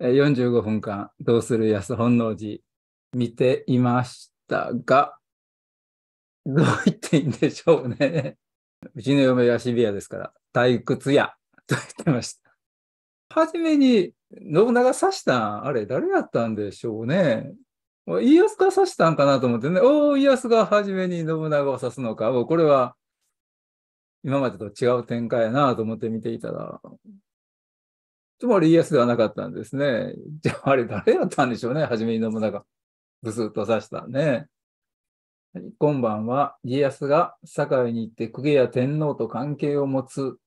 45分間、どうする安本能寺見ていましたが、どう言っていいんでしょうね。うちの嫁はシビアですから、退屈や、と言ってました。はじめに、信長刺したん、あれ、誰やったんでしょうね。家康が刺したんかなと思ってね、おお、家康が初めに信長を刺すのか、もうこれは今までと違う展開やなと思って見ていたら、つまりイエスではなかったんですね。じゃああれ誰やったんでしょうね。初めに信長。ブスッと刺したね。今晩は家康が堺に行って公家や天皇と関係を持つ。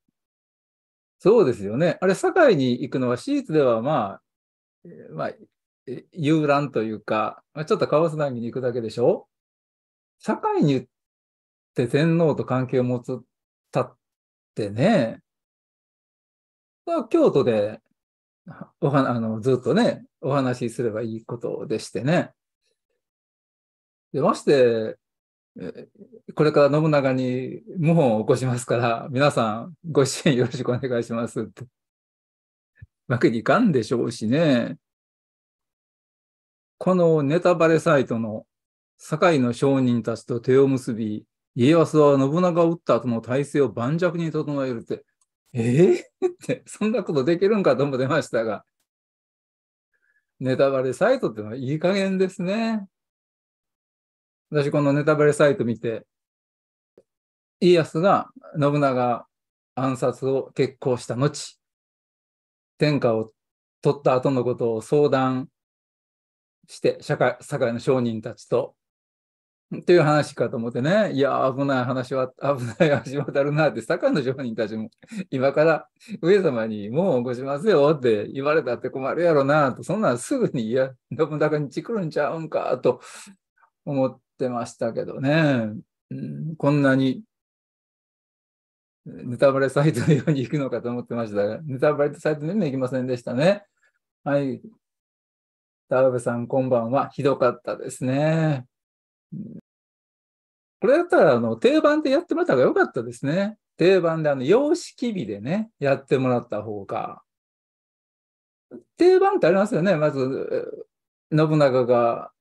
そうですよね。あれ、堺に行くのは史実ではまあ、まあ、遊覧というか、ちょっと川義に行くだけでしょ堺に行って天皇と関係を持つたってね、は京都でおはあのずっとね、お話しすればいいことでしてね。でまして、これから信長に謀反を起こしますから、皆さんご支援よろしくお願いしますって。わけにいかんでしょうしね。このネタバレサイトの堺の商人たちと手を結び、家康は信長を討った後の体制を盤石に整えるって、ええ、って、そんなことできるんかと思ってましたが、ネタバレサイトってのはいい加減ですね。私、このネタバレサイト見て、家康が信長暗殺を決行した後、天下を取った後のことを相談して、社会、会の商人たちとという話かと思ってね、いや、危ない話は、危ない橋渡るなって、坂の商人たちも、今から上様にもう起こしますよって言われたって困るやろなと、そんなんすぐに、いや、信長にチクるんちゃうんかと思ってましたけどね、うん、こんなにネタバレサイトのように行くのかと思ってましたが、ネタバレサイトのに行きませんでしたね。はい。田辺さん、こんばんは。ひどかったですね。これだったら、あの、定番でやってもらった方が良かったですね。定番で、あの、様式日でね、やってもらった方が。定番ってありますよね。まず、信長が、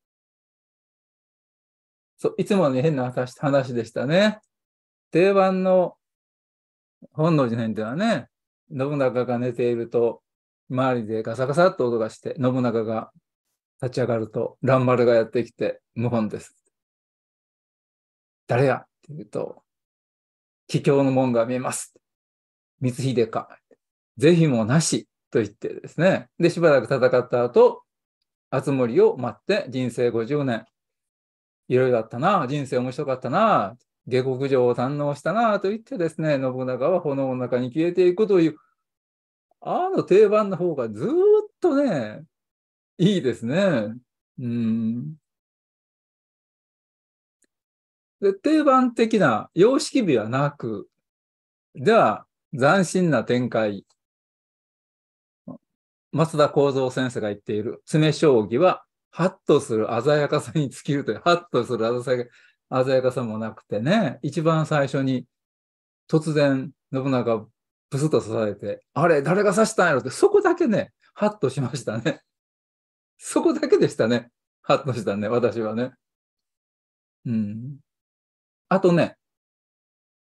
そう、いつもね、変な話話でしたね。定番の本能寺の変ではね、信長が寝ていると、周りでガサガサっと音がして、信長が立ち上がると、乱丸がやってきて、無本です。誰やって言うと、桔梗の門が見えます。光秀か。是非もなし。と言ってですね。で、しばらく戦った後、熱森を待って人生50年。いろいろあったな。人生面白かったな。下克上を堪能したな。と言ってですね、信長は炎の中に消えていくという、あの定番の方がずっとね、いいですね。うん。で定番的な様式美はなく、じゃあ斬新な展開。松田幸三先生が言っている詰将棋は、ハッとする鮮やかさに尽きるという、ハッとする鮮やかさもなくてね、一番最初に突然信長ブスッと刺されて、あれ、誰が刺したんやろって、そこだけね、ハッとしましたね。そこだけでしたね。ハッとしたね、私はね。うん。あとね、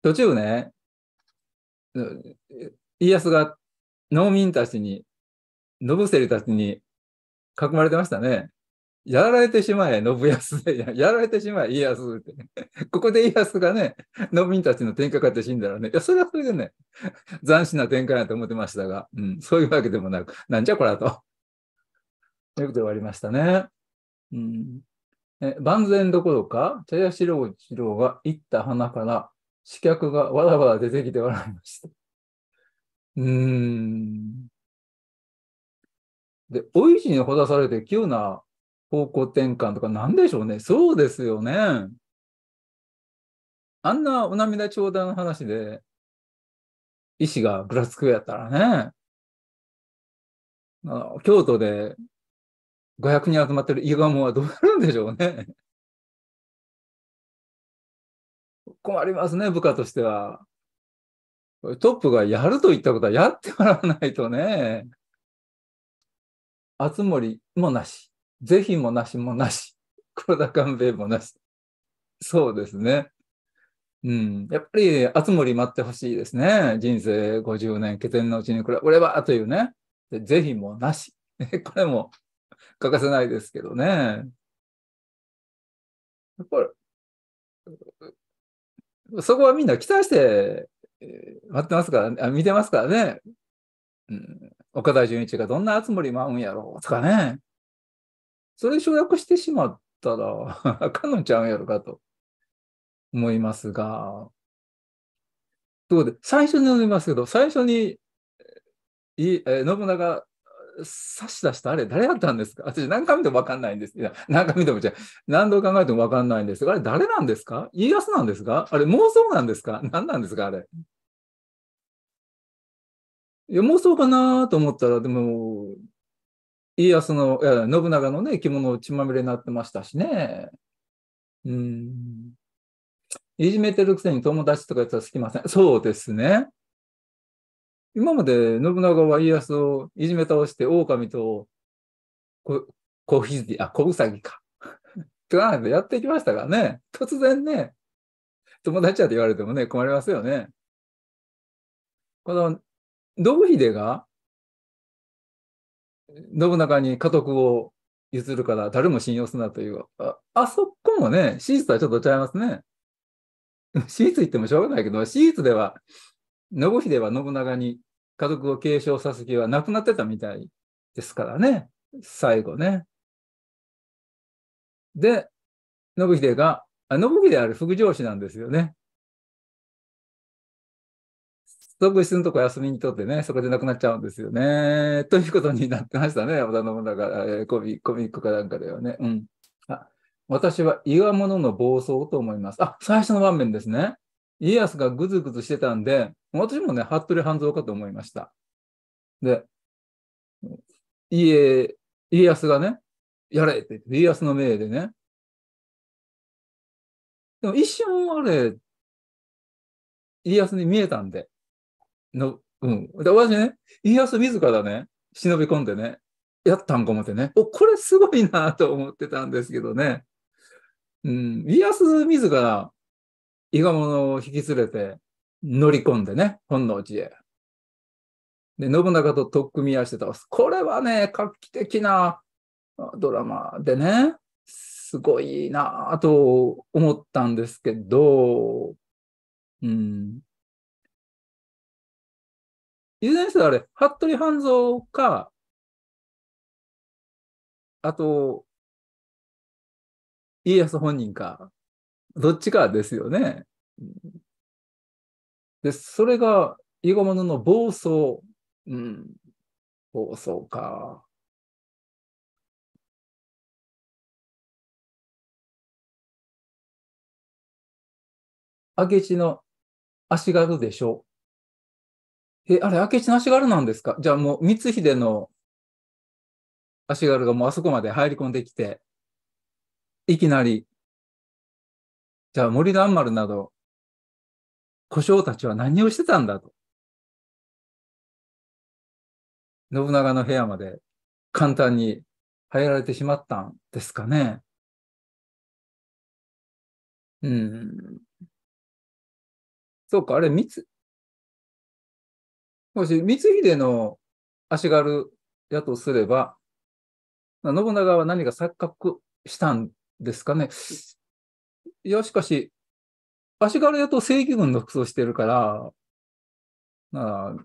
途中ね、家康が農民たちに、信競たちに囲まれてましたね。やられてしまえ、信康で。やられてしまえ、家康って。ここで家康がね、農民たちの天下かって死んだらね、いや、それはそれでね、斬新な展開だと思ってましたが、うん、そういうわけでもなく、なんじゃこらと。ということで終わりましたね。うんえ万全どころか、茶屋四郎一郎が行った花から刺客がわらわら出てきて笑いました。うーん。で、おいしにほだされて急な方向転換とかなんでしょうね。そうですよね。あんなお涙頂戴の話で、医師がぐらつくやったらね。京都で500人集まってる伊賀門はどうなるんでしょうね。困りますね、部下としては。トップがやると言ったことはやってもらわないとね。熱森もなし。是非もなしもなし。黒田官兵衛もなし。そうですね。うん。やっぱり、熱森待ってほしいですね。人生50年、気天のうちにこれ、俺はというね。是非もなし。これも欠かせないですけどね。やっぱり、そこはみんな期待して待ってますから、ね、見てますからね。うん、岡田准一がどんな熱り舞うんやろうとかね。それ省略してしまったら、あかんのちゃうんやろかと思いますが。とうころで、最初に述べますけど、最初に、いえ信長差し出したあれ誰だったんですか私何回見ても分かんないんです。いや、何回見てもじゃ何度考えても分かんないんです。あれ誰なんですか家康なんですかあれ妄想なんですか何なんですかあれ。いや、妄想かなと思ったら、でも、家康の、信長のね、着物血まみれになってましたしね。うん。いじめてるくせに友達とかやったらすきません。そうですね。今まで信長は家康をいじめ倒して狼と小小羊、あ、小兎か。とかやってきましたからね。突然ね、友達やと言われてもね、困りますよね。この、信秀が、信長に家督を譲るから誰も信用すなというあ、あそこもね、史実とはちょっと違いますね。史実言ってもしょうがないけど、史実では信秀は信長に家族を継承させきはなくなってたみたいですからね、最後ね。で、信秀が、あ信秀あれ副上司なんですよね。特室のとこ休みにとってね、そこで亡くなっちゃうんですよね。ということになってましたね、織田信長、えー、コミコミックかなんかではね。うん。あ私は岩物の暴走と思います。あ、最初の場面ですね。家康がぐずぐずしてたんで、私もね、服部半蔵かと思いました。で、家、家康がね、やれって、家康の命でね。でも一瞬あれ、家康に見えたんで、の、うん。で、私ね、家康自らね、忍び込んでね、やったんか思ってね、お、これすごいなと思ってたんですけどね。うん、家康自ら、伊賀者を引き連れて、乗り込んでね、本能寺へ。で、信長と取っ組み合わせてた。これはね、画期的なドラマでね、すごいなぁと思ったんですけど、うん。いずれにせよあれ、服部半蔵か、あと、家康本人か、どっちかですよね。で、それが、囲碁物の暴走。うん。暴走か。明智の足軽でしょ。え、あれ、明智の足軽なんですかじゃあもう、光秀の足軽がもうあそこまで入り込んできて、いきなり、じゃあ森田安丸など、小将たちは何をしてたんだと。信長の部屋まで簡単に入られてしまったんですかね。うん。そうか、あれ、三つ、もし光秀の足軽やとすれば、信長は何か錯覚したんですかね。いや、しかし、足軽やと正規軍の服装してるから、な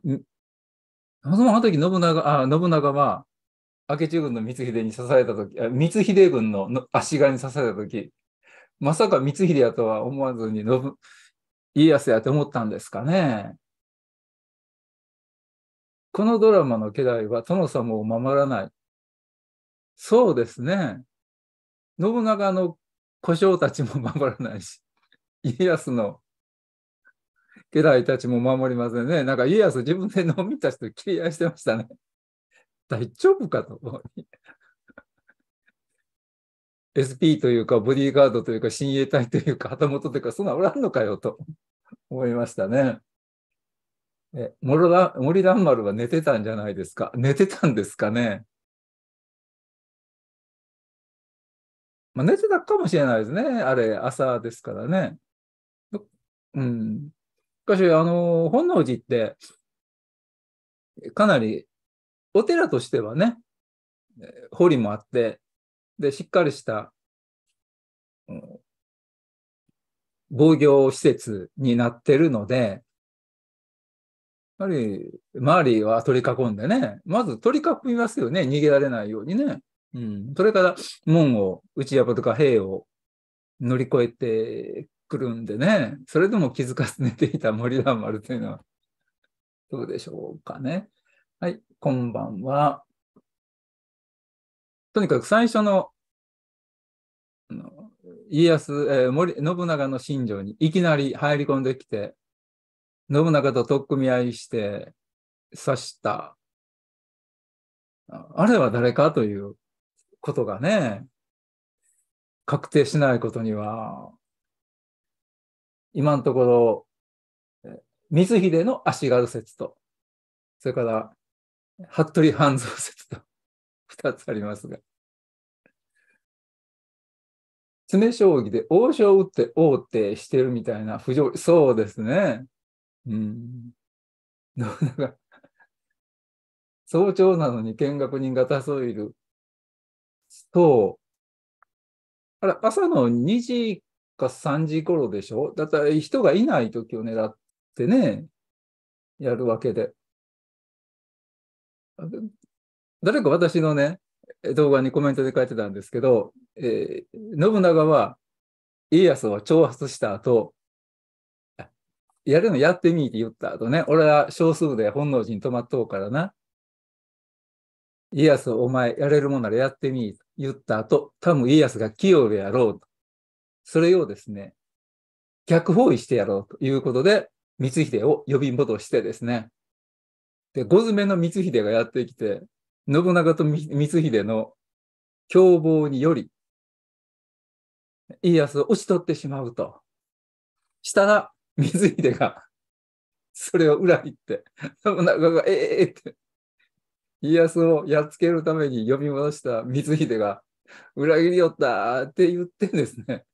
あその時信長あ信長は明智軍の光秀に支えた時光秀軍の足軽に支えた時まさか光秀やとは思わずに家康やと思ったんですかね。このドラマの家来は殿様を守らない。そうですね。信長の故障たちも守らないし。家康の家来たちも守りませんね。なんか家康自分で飲みた人切り合いしてましたね。大丈夫かと SP というか、ボディーガードというか、親衛隊というか、旗本というか、そんなおらんのかよと思いましたね。え森蘭丸は寝てたんじゃないですか。寝てたんですかね。まあ、寝てたかもしれないですね。あれ、朝ですからね。うん。しかし、あの、本能寺って、かなり、お寺としてはね、堀もあって、で、しっかりした、うん、防御施設になってるので、やはり、周りは取り囲んでね、まず取り囲みますよね、逃げられないようにね。うん。それから、門を内山とか、兵を乗り越えて来るんでね、それでも気づかず寝ていた森田丸というのは、どうでしょうかね。はい、こんばんは。とにかく最初の、家康、えー、森信長の新庄にいきなり入り込んできて、信長と取っ組み合いして刺した、あれは誰かということがね、確定しないことには、今のところ、光秀の足軽説と、それから、服部半蔵説と、二つありますが。詰将棋で王将打って王手してるみたいな不条理。そうですね。うん。早朝なのに見学人が多数いる。そう。あら、朝の2時か3時頃でしょだったら人がいない時を狙ってね、やるわけで。誰か私のね、動画にコメントで書いてたんですけど、えー、信長は家康を挑発した後、やるのやってみいって言った後ね、俺は少数で本能寺に泊まっとうからな。家康、お前やれるもんならやってみいと言った後、多分家康が清でやろうと。それをですね、逆包囲してやろうということで、光秀を呼び戻してですね、で、5詰めの光秀がやってきて、信長と光秀の凶暴により、家康を討ち取ってしまうと。したら、光秀が、それを裏切って、信長が、ええー、って、家康をやっつけるために呼び戻した光秀が、裏切りよったって言ってですね、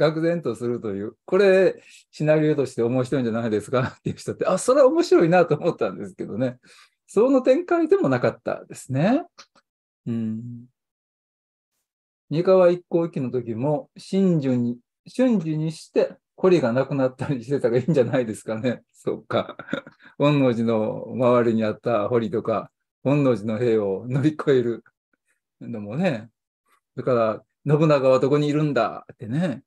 愕然とするという、これ、シナリオとして面白いんじゃないですか っていう人って、あ、それは面白いなと思ったんですけどね。その展開でもなかったですね。うん。三河一向揆の時も、真珠に、瞬時にして、コリがなくなったりしてたがいいんじゃないですかね。そっか。本能寺の周りにあった堀とか、本能寺の兵を乗り越えるのもね。だから、信長はどこにいるんだってね。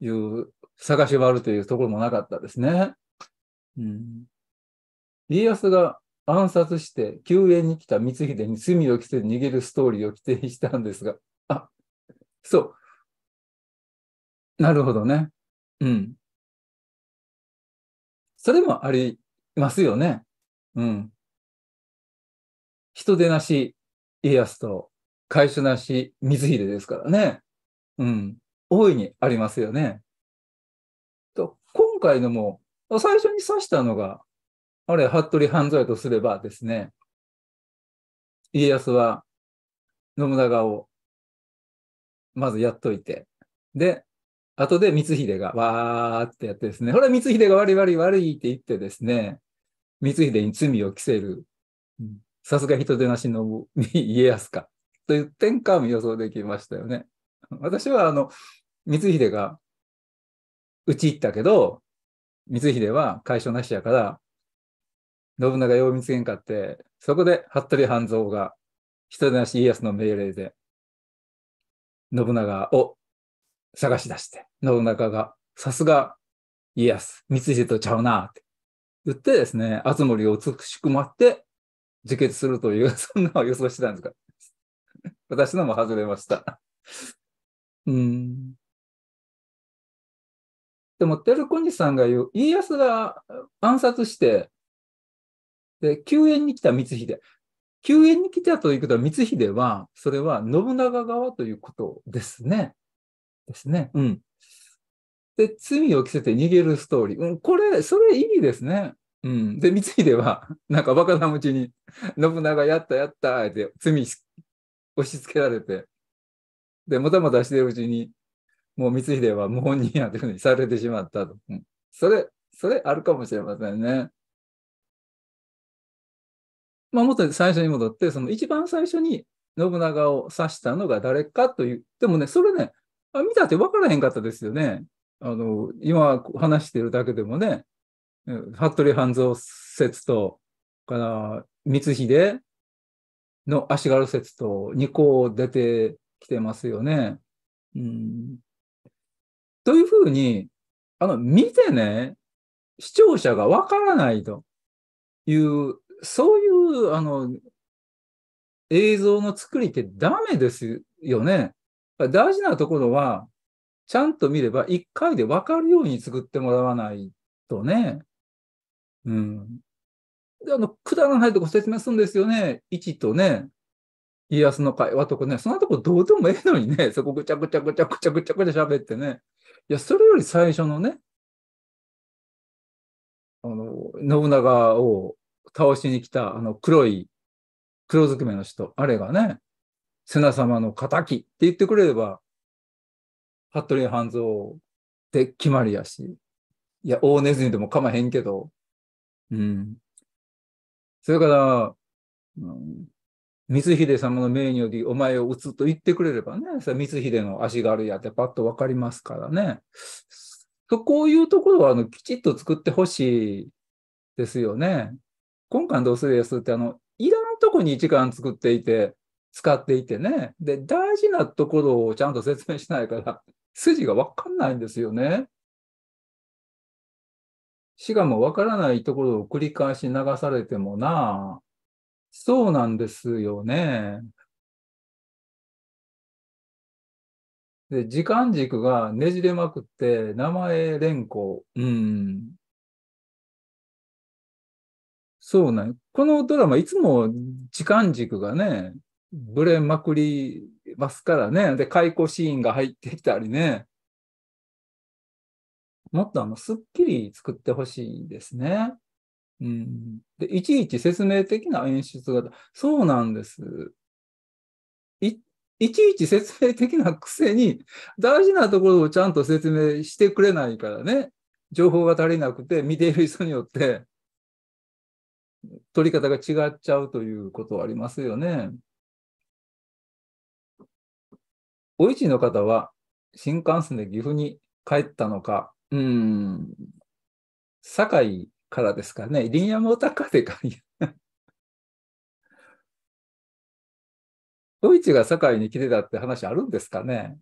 いう探し割るというところもなかったですね。うん、家康が暗殺して救援に来た光秀に罪を着せ逃げるストーリーを規定したんですが、あ、そう。なるほどね。うん。それもありますよね。うん。人手なし家康と会社なし光秀ですからね。うん。大いにありますよね。と今回のも、最初に指したのが、あれ、服部半蔵とすればですね、家康は信長をまずやっといて、で、後で光秀がわーってやってですね、ほら、光秀が悪い悪い悪いって言ってですね、光秀に罪を着せる、さすが人手なしの家康か、という転換も予想できましたよね。私は、あの、光秀が討ち入ったけど、光秀は解消なしやから、信長用う見つけんかって、そこで服部半蔵が、人手なし家康の命令で、信長を探し出して、信長が、さすが家康、光秀とちゃうな、って言ってですね、熱森を美しく待って、自決するという、そんなのを予想してたんですか。私のも外れました。うん。でも、照子さんが言う、家康が暗殺して、で、救援に来た光秀。救援に来たということは、光秀は、それは信長側ということですね。ですね。うん。で、罪を着せて逃げるストーリー。うん、これ、それいいですね。うん。で、光秀は、なんか若さむちに、信長やったやった、って罪押し付けられて、で、もたもたしてるうちに、もう光秀は謀人やというふうにされてしまったと。うん、それ、それあるかもしれませんね。まあ、と最初に戻って、その一番最初に信長を指したのが誰かという、でもね、それね、あ見たって分からへんかったですよね。あの、今話してるだけでもね、服部半蔵説と、から光秀の足軽説と2個出てきてますよね。うん、というふうに、あの、見てね、視聴者がわからないという、そういう、あの、映像の作りってダメですよね。大事なところは、ちゃんと見れば一回でわかるように作ってもらわないとね。うん。あの、くだらないとこ説明するんですよね。1とね、家康の会話とかね、そんなとこどうでもええのにね、そこぐちゃぐちゃぐちゃぐちゃぐちゃぐちゃ喋ってね。いや、それより最初のね、あの、信長を倒しに来た、あの、黒い、黒ずくめの人、あれがね、瀬名様の仇って言ってくれれば、服部半蔵で決まりやし、いや、大ネズミでもかまへんけど、うん。それから、うん、光秀様の命によりお前を打つと言ってくれればね、さ光秀の足軽やってパッと分かりますからね。そこういうところはあのきちっと作ってほしいですよね。今回のどうするやつってあの、いらんとこに時間作っていて、使っていてね。で、大事なところをちゃんと説明しないから、筋が分かんないんですよね。しかも分からないところを繰り返し流されてもなあ、そうなんですよね。で、時間軸がねじれまくって、名前連行。うん。そうなん。このドラマ、いつも時間軸がね、ぶれまくりますからね。で、解雇シーンが入ってきたりね。もっとあの、すっきり作ってほしいですね。うん、でいちいち説明的な演出が、そうなんです。いいちいち説明的なくせに、大事なところをちゃんと説明してくれないからね、情報が足りなくて、見ている人によって、取り方が違っちゃうということはありますよね。お市の方は、新幹線で岐阜に帰ったのか、うん、堺からですかね、リニアモーターカーでか。い。ドイツが堺に来てたって話あるんですかね。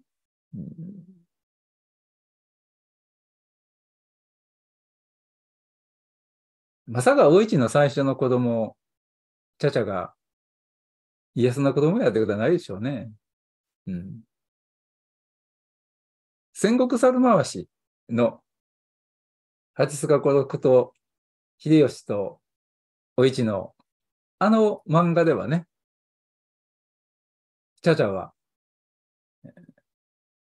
うん正川お市の最初の子供、ちゃちゃが、イエスな子供やってことはないでしょうね。うん。戦国猿回しの、八塚孤独と秀吉とお市の、あの漫画ではね、ちゃちゃは、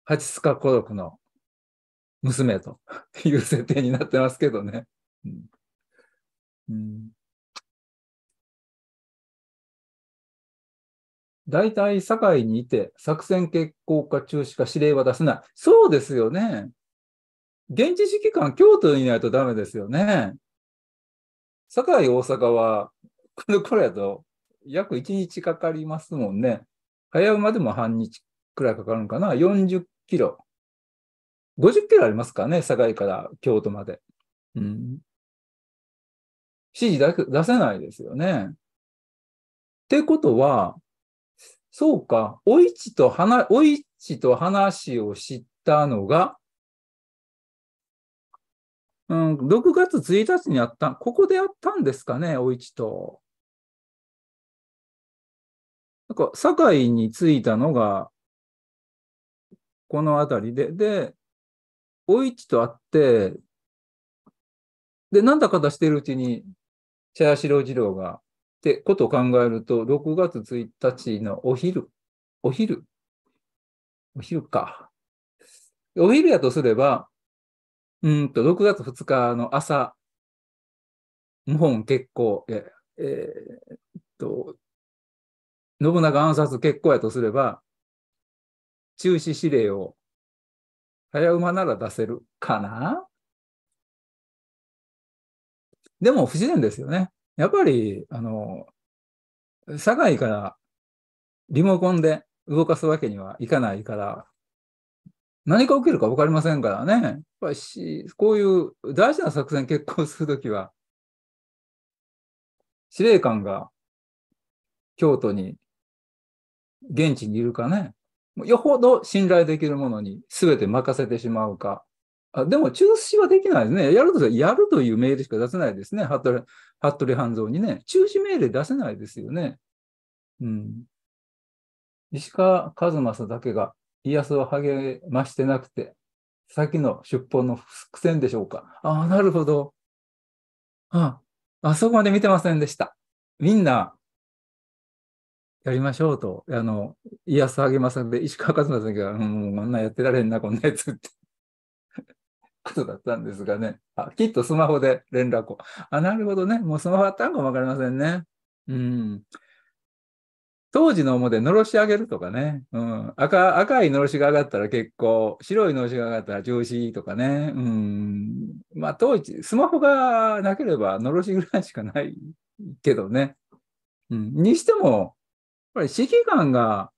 八須賀孤独の娘という設定になってますけどね。うん、うん大体、堺にいて作戦決行か中止か指令は出せない。そうですよね。現地指揮官、京都にいないとダメですよね。堺大阪は、この頃やと約1日かかりますもんね。早馬でも半日くらいかかるのかな。40キロ。50キロありますかね、堺から京都まで。うん。指示出せないですよね。ってことは、そうか、お市と話、お市と話を知ったのが、うん、6月1日にあった、ここであったんですかね、お市と。なんか、堺に着いたのが、この辺りで、で、お市と会って、で、なんだかだしてるうちに、茶屋四郎次郎が、ってことを考えると、6月1日のお昼、お昼、お昼か。お昼やとすれば、うんと、6月2日の朝、謀反結構、ええっと、信長暗殺結構やとすれば、中止指令を早馬なら出せるかなでも不自然ですよね。やっぱり、あの、堺からリモコンで動かすわけにはいかないから、何か起きるか分かりませんからね。やっぱしこういう大事な作戦結構するときは、司令官が京都に、現地にいるかね、よほど信頼できるものに全て任せてしまうか。あでも中止はできないですね。やるとやるという命令しか出せないですね。服部半蔵にね。中止命令出せないですよね。うん。石川和正だけが家康を励ましてなくて、先の出奔の伏線でしょうか。ああ、なるほど。ああ、あそこまで見てませんでした。みんな、やりましょうと。あの、家康励まされて、石川勝正が、うん、もうあんなやってられんな、こんなやつって。ことだったんですがね。あ、きっとスマホで連絡を。あ、なるほどね。もうスマホあったんかもわかりませんね。うん。当時の表、のろし上げるとかね。うん。赤、赤いのろしが上がったら結構、白いのろしが上がったら調子とかね。うん。まあ当時、スマホがなければのろしぐらいしかないけどね。うん。にしても、やっぱり指揮官が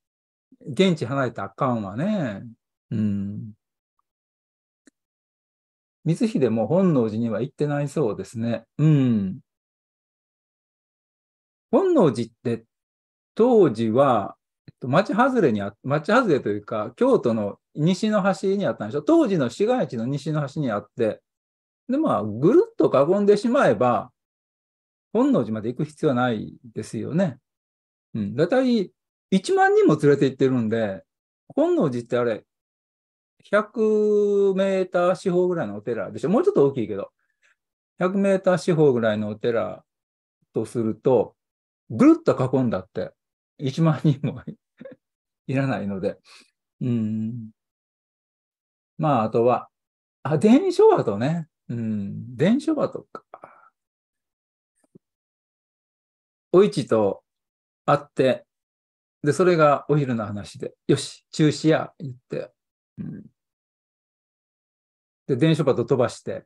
現地離れたあかんわね。うん。光秀も本能寺には行ってないそうですね。うん。本能寺って当時は、えっと、町外れにあ、町外れというか、京都の西の端にあったんでしょ。当時の市街地の西の端にあって、で、まあ、ぐるっと囲んでしまえば、本能寺まで行く必要はないですよね。うん。だいたい1万人も連れて行ってるんで、本能寺ってあれ、100メーター四方ぐらいのお寺でしょ。もうちょっと大きいけど、100メーター四方ぐらいのお寺とすると、ぐるっと囲んだって、1万人も いらないので。うん。まあ、あとは、あ、伝書鳩ね。うん、伝書鳩か。お市と会って、で、それがお昼の話で、よし、中止や、言って、うん。で、伝書鳩飛ばして、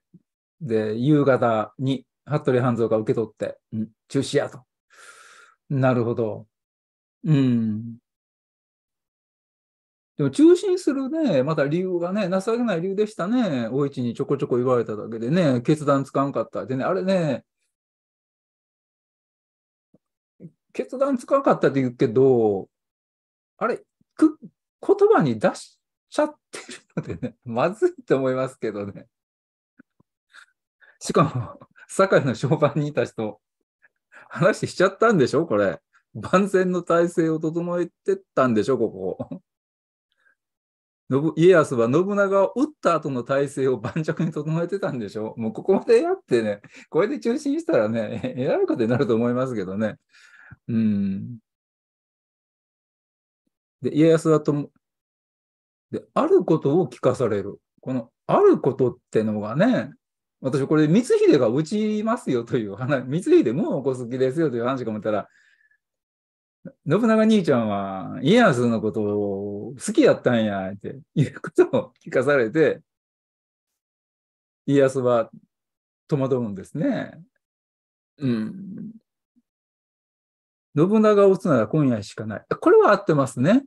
で、夕方に服部半蔵が受け取って、うん、中止やと。なるほど。うん。でも中心するね、また理由がね、情けない理由でしたね。大市にちょこちょこ言われただけでね、決断つかんかったでね、あれね、決断つかんかったって言うけど、あれ、く言葉に出しちゃってるのでね、まずいと思いますけどね。しかも、堺の商売にいた人、話しちゃったんでしょ、これ。万全の体制を整えてったんでしょ、ここ。家康は信長を撃った後の体制を盤石に整えてたんでしょ。もうここまでやってね、これで中心したらね、えらいことになると思いますけどね。うん。で、家康はとで、あることを聞かされる。このあることってのがね、私これ光秀が撃ちますよという話、光秀もおこす気ですよという話かもったら、信長兄ちゃんは家康のことを好きやったんや、っていうことを聞かされて、家康は戸惑うんですね。うん。信長を打つなら今夜しかない。これは合ってますね。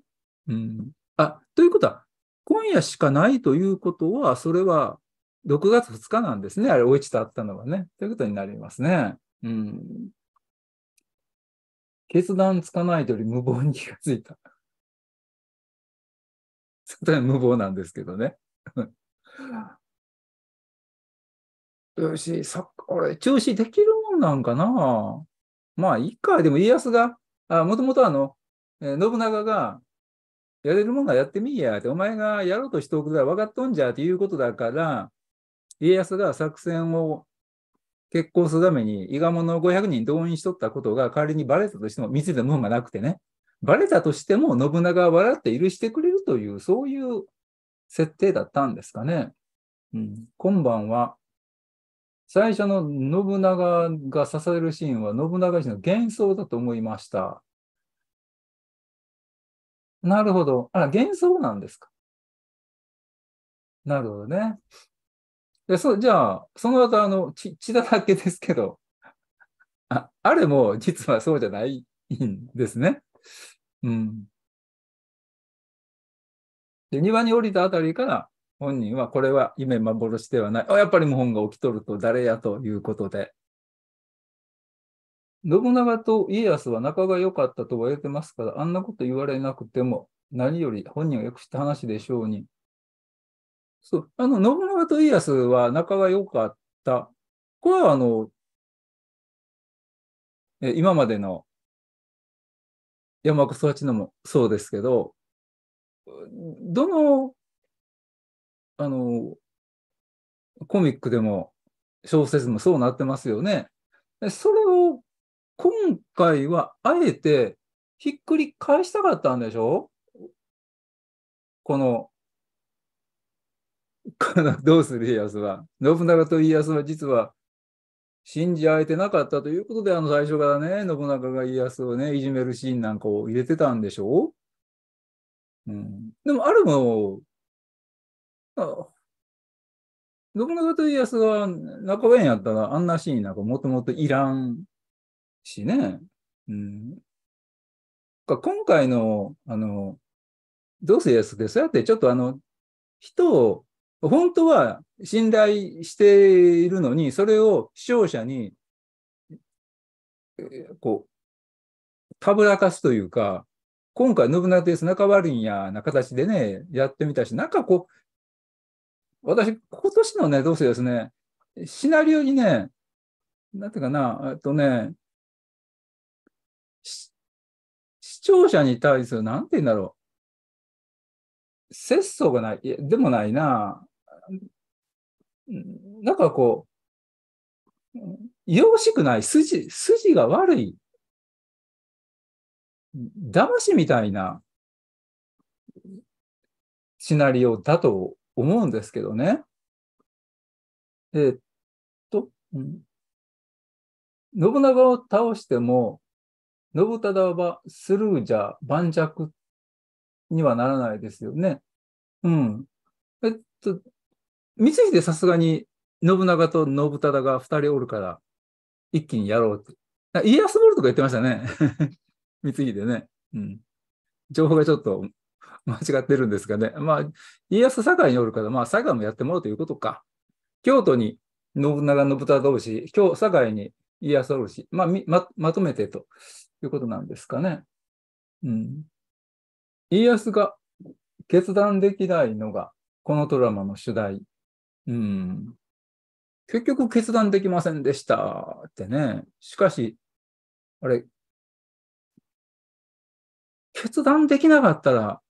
うん。あ、ということは、今夜しかないということは、それは6月2日なんですね。あれ、お市と会ったのはね。ということになりますね。うん。決断つかないとより無謀に気がついた。それ無謀なんですけどね。よし、さ俺、中止できるもんなんかなまあ、いいか。でも家康が、もともとあの、えー、信長が、やれるもんがやってみいやって、お前がやろうとしておくから分かっとんじゃっていうことだから、家康が作戦を結婚するために、伊賀者を500人動員しとったことが仮にバレたとしても、見せたもんがなくてね、バレたとしても信長は笑って許してくれるという、そういう設定だったんですかね。うん、今晩は、最初の信長が支えるシーンは信長氏の幻想だと思いました。なるほど。あら、幻想なんですか。なるほどね。でそうじゃあ、その後、あの、血だらけですけど、ああれも実はそうじゃないんですね。うん。で、庭に降りたあたりから、本人はこれは夢幻ではない。あ、やっぱり謀反が起きとると誰やということで。信長と家康は仲が良かったとは言ってますから、あんなこと言われなくても、何より本人がよく知った話でしょうに、そう、あの、信長と家康は仲が良かった。これは、あの、え今までの山子育ちのもそうですけど、どの、あの、コミックでも小説もそうなってますよね。それを今回はあえてひっくり返したかったんでしょこのこの「どうする家康は」信長と家康は実は信じ合えてなかったということであの最初からね信長が家康をねいじめるシーンなんかを入れてたんでしょう、うん、でもあるもの信長と家康は仲弁やったらあんなシーンなんかもともといらんしね。うん、か今回の、あの、どうせ家康ってそうやってちょっとあの、人を本当は信頼しているのに、それを視聴者に、こう、たぶらかすというか、今回、信長です、仲悪いんや、な形でね、やってみたし、なんかこう、私、今年のね、どうせですね、シナリオにね、なんていうかな、えっとね、視聴者に対する、なんて言うんだろう、節操がない、いやでもないな。なんかこう、よろしくない、筋、筋が悪い。騙しみたいなシナリオだと思うんですけどね。えっと、うん、信長を倒しても、信忠はスルーじゃ盤石にはならないですよね。うん。えっと、さすがに信長と信忠が2人おるから、一気にやろうって。家康ボールとか言ってましたね。三井でね。うん。情報がちょっと間違ってるんですがね。まあ、家康堺におるから、まあ、堺もやってもらうということか。京都に信長信忠おるし、京堺に家康おるし、まあま、まとめてということなんですかね。うん。家康が決断できないのが、このドラマの主題。うん。結局決断できませんでしたってね。しかし、あれ、決断できなかったら、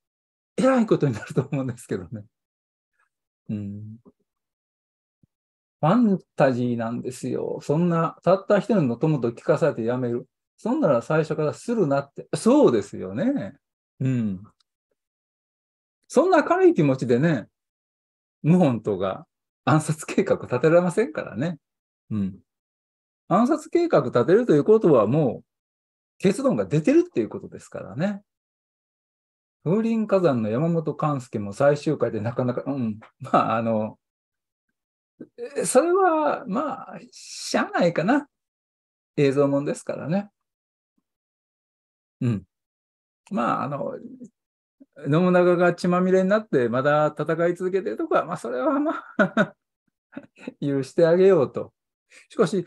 えらいことになると思うんですけどね。うん。ファンタジーなんですよ。そんな、たった一人の友と聞かされてやめる。そんなら最初からするなって。そうですよね。うん。そんな明るい気持ちでね、謀反党が暗殺計画立てられませんからね。うん。暗殺計画立てるということはもう結論が出てるっていうことですからね。風林火山の山本勘介も最終回でなかなか、うん、まああの、それはまあ、しゃあないかな。映像もんですからね。うん。まあ、あの、信長が血まみれになってまだ戦い続けてるとか、まあ、それはまあ 許してあげようと。しかし、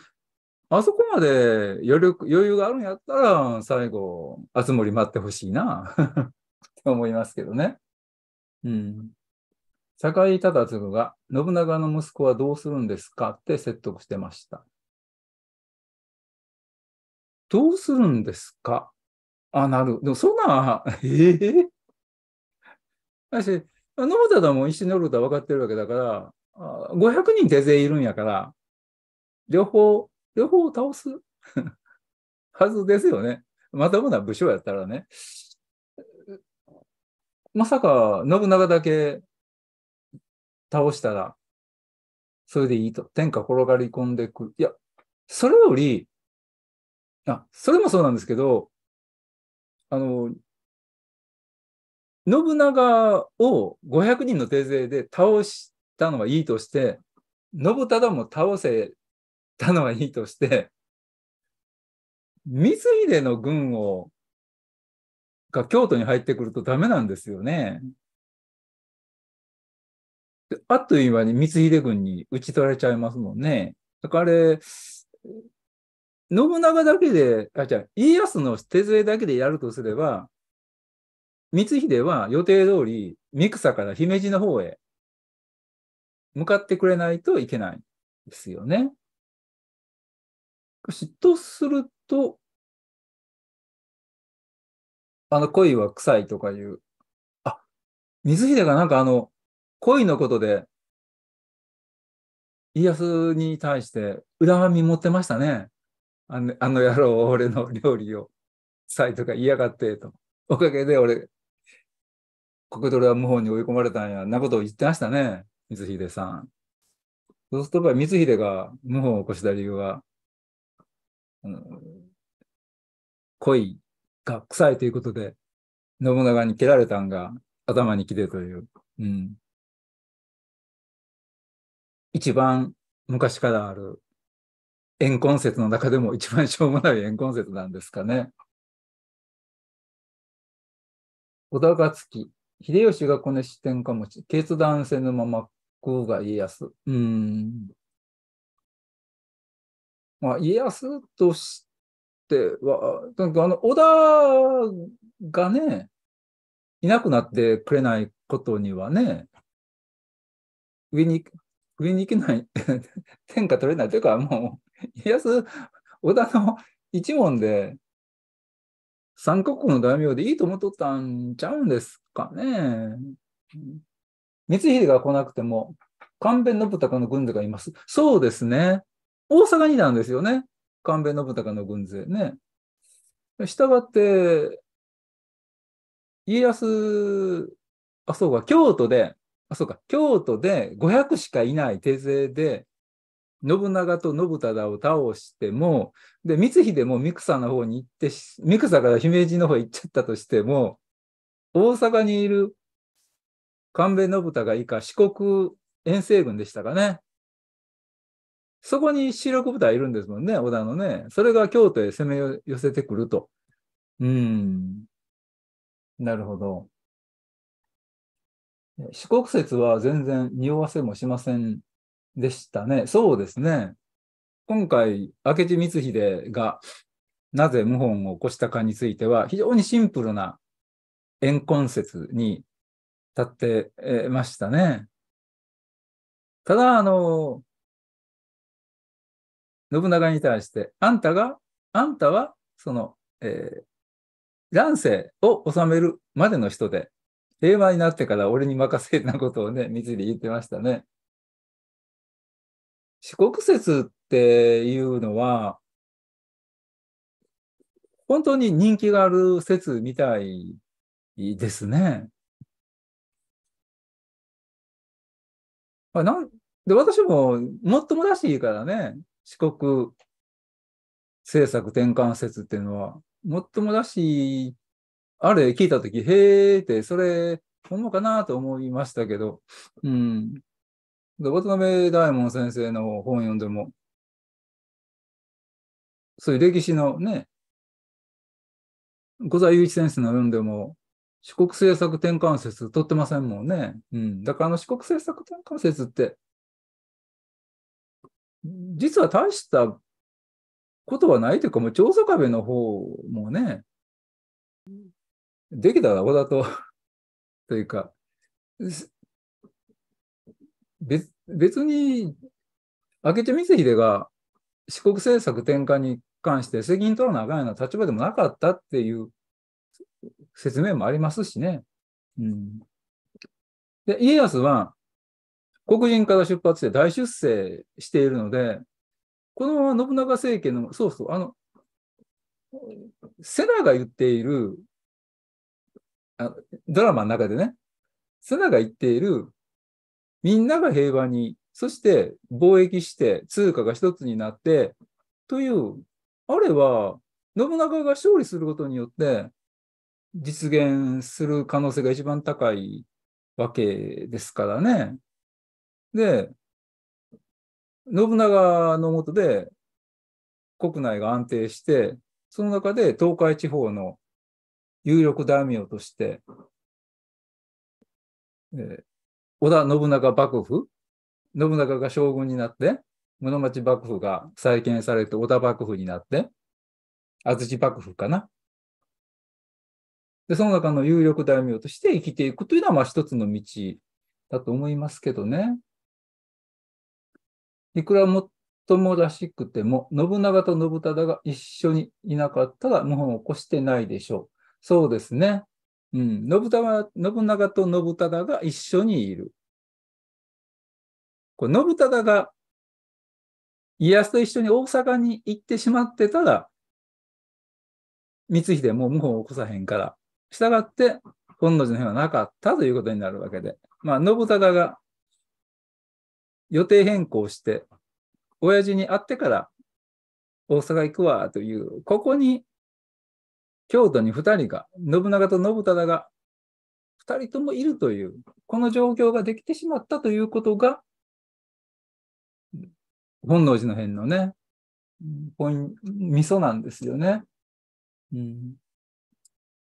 あそこまで余力、余裕があるんやったら、最後、熱森待ってほしいなと 思いますけどね。うん。坂井忠次が、信長の息子はどうするんですかって説得してました。どうするんですかあ、なる。でも、そんな、ええ 私、信野も一緒におるとは分かってるわけだから、500人手勢いるんやから、両方、両方を倒す はずですよね。まともな武将やったらね。まさか、信長だけ倒したら、それでいいと。天下転がり込んでくる。いや、それより、あ、それもそうなんですけど、あの、信長を500人の手勢で倒したのはいいとして、信忠も倒せたのはいいとして、光秀の軍を、が京都に入ってくるとダメなんですよね。あっという間に光秀軍に打ち取られちゃいますもんね。だからあれ、信長だけで、あ、じゃ家康の手勢だけでやるとすれば、光秀は予定通り、三草から姫路の方へ向かってくれないといけないですよね。とすると、あの、恋は臭いとかいう、あ、光秀がなんかあの、恋のことで、家康に対して恨み持ってましたね。あのあの野郎俺の料理をサイトが嫌がってと。おかげで俺、国ドルは無法に追い込まれたんや、なことを言ってましたね、光秀さん。そうすると光秀が無法を起こした理由は、うん、恋が臭いということで、信長に蹴られたんが頭にきてという。うん。一番昔からある縁婚説の中でも一番しょうもない縁婚説なんですかね。小田が月、秀吉がこね視点かもし、決断せぬままうが家康。うん。まあ、家康としては、とにかくあの、小田がね、いなくなってくれないことにはね、上に、上に行けない、天下取れないというか、もう、家康、織田の一門で、三国の大名でいいと思っとったんちゃうんですかね。光秀が来なくても、勘弁信孝の軍勢がいます。そうですね。大阪になんですよね。勘弁信孝の軍勢ね。したがって、家康、あ、そうか、京都で、あ、そうか、京都で500しかいない手勢で、信長と信忠を倒しても、で、光秀も三草の方に行って、三草から姫路の方行っちゃったとしても、大阪にいる神戸信忠以下四国遠征軍でしたかね。そこに主力部隊いるんですもんね、織田のね。それが京都へ攻め寄せてくると。うん。なるほど。四国説は全然匂わせもしませんでしたね。そうですね。今回、明智光秀がなぜ謀反を起こしたかについては、非常にシンプルな怨恨説に立ってえましたね。ただ、あの、信長に対して、あんたが、あんたは、その、えー、乱世を治めるまでの人で、平和になってから俺に任せなことをね、光秀言ってましたね。四国説っていうのは、本当に人気がある説みたいですね。まあ、なんで私ももっともらしいからね、四国政策転換説っていうのは、もっともらしい、あれ聞いたとき、へえって、それ、ほんかなと思いましたけど、うん。渡辺大門先生の本読んでも、そういう歴史のね、小沢雄一先生の読んでも、四国政策転換説取ってませんもんね。うん。だからあの四国政策転換説って、実は大したことはないというか、もう調査壁の方もね、できたら小田とというか、別、別に、明智光秀が四国政策転換に関して責任取らなあかんような立場でもなかったっていう説明もありますしね。うん、で家康は黒人から出発して大出世しているので、このまま信長政権の、そうそう、あの、セナが言っている、あドラマの中でね、セナが言っている、みんなが平和に、そして貿易して通貨が一つになって、という、あれは、信長が勝利することによって、実現する可能性が一番高いわけですからね。で、信長のもとで国内が安定して、その中で東海地方の有力大名として、織田信長幕府、信長が将軍になって、室町幕府が再建されて織田幕府になって、安土幕府かな。で、その中の有力大名として生きていくというのは、まあ一つの道だと思いますけどね。いくらもともらしくても、信長と信忠が一緒にいなかったら謀反を起こしてないでしょう。そうですね。うん、信長信長と信忠が一緒にいる。これ信忠が家康と一緒に大阪に行ってしまってたら、光秀も謀反を起こさへんから、従って、本能寺の変はなかったということになるわけで、まあ、信忠が予定変更して、親父に会ってから大阪行くわという、ここに京都に2人が、信長と信忠が2人ともいるという、この状況ができてしまったということが、本能寺の変のね、ポイン味噌なんですよね。うん、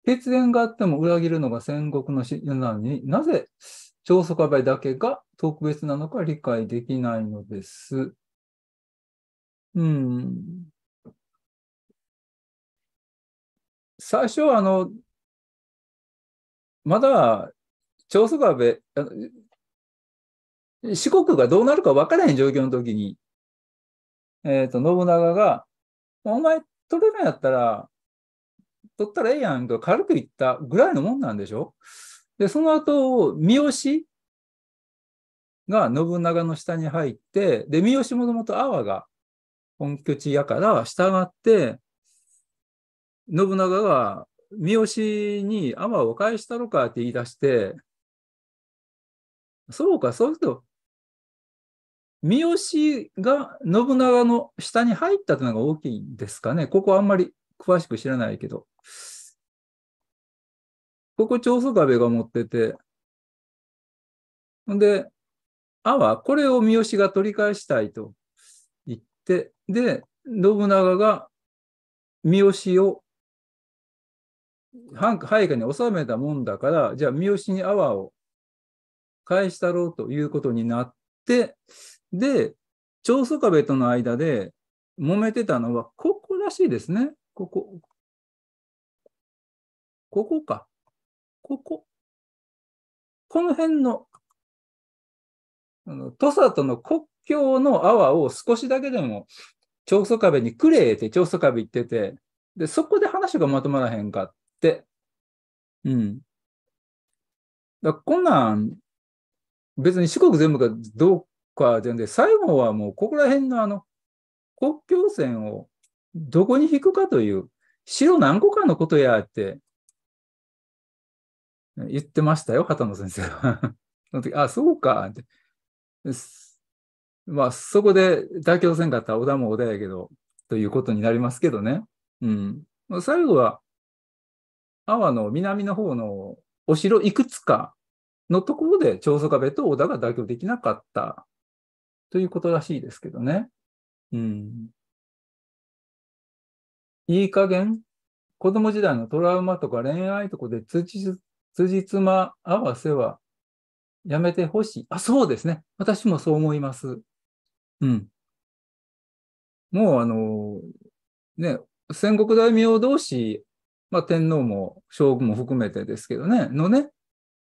血縁があっても裏切るのが戦国の死なのになぜ長祖壁だけが特別なのか理解できないのです。うん。最初はあの、まだ、長宗我部、四国がどうなるか分からへん状況の時に、えっ、ー、と、信長が、お前取れるんやったら、取ったらええやんと軽く言ったぐらいのもんなんでしょで、その後、三好が信長の下に入って、で、三好もともと阿波が本拠地やから、従って、信長が三好に天を返したのかって言い出して、そうか、そうすると、三好が信長の下に入ったというのが大きいんですかね。ここあんまり詳しく知らないけど。ここ長宗我部が持ってて。んで、阿波、これを三好が取り返したいと言って、で、信長が三好を配下に収めたもんだから、じゃあ三好に阿波を返したろうということになって、で、長宗我部との間で揉めてたのは、ここらしいですね。ここ。ここか。ここ。この辺の、あの土佐との国境の阿波を少しだけでも長宗我部にくれって長宗我部言ってて、で、そこで話がまとまらへんかっ。うん。だこんなん、別に四国全部がどうかじゃんで、最後はもうここら辺のあの、国境線をどこに引くかという、城何個かのことやって言ってましたよ、畑野先生は。その時、あ、そうかって。まあ、そこで妥協せんかったら織田も織田やけど、ということになりますけどね。うん。最後は、阿波の南の方のお城いくつかのところで長宗我部と織田が妥協できなかったということらしいですけどね。うん。いい加減、子供時代のトラウマとか恋愛とかで通じ、通じつま合わせはやめてほしい。あ、そうですね。私もそう思います。うん。もうあの、ね、戦国大名同士まあ、天皇も将軍も含めてですけどね、のね、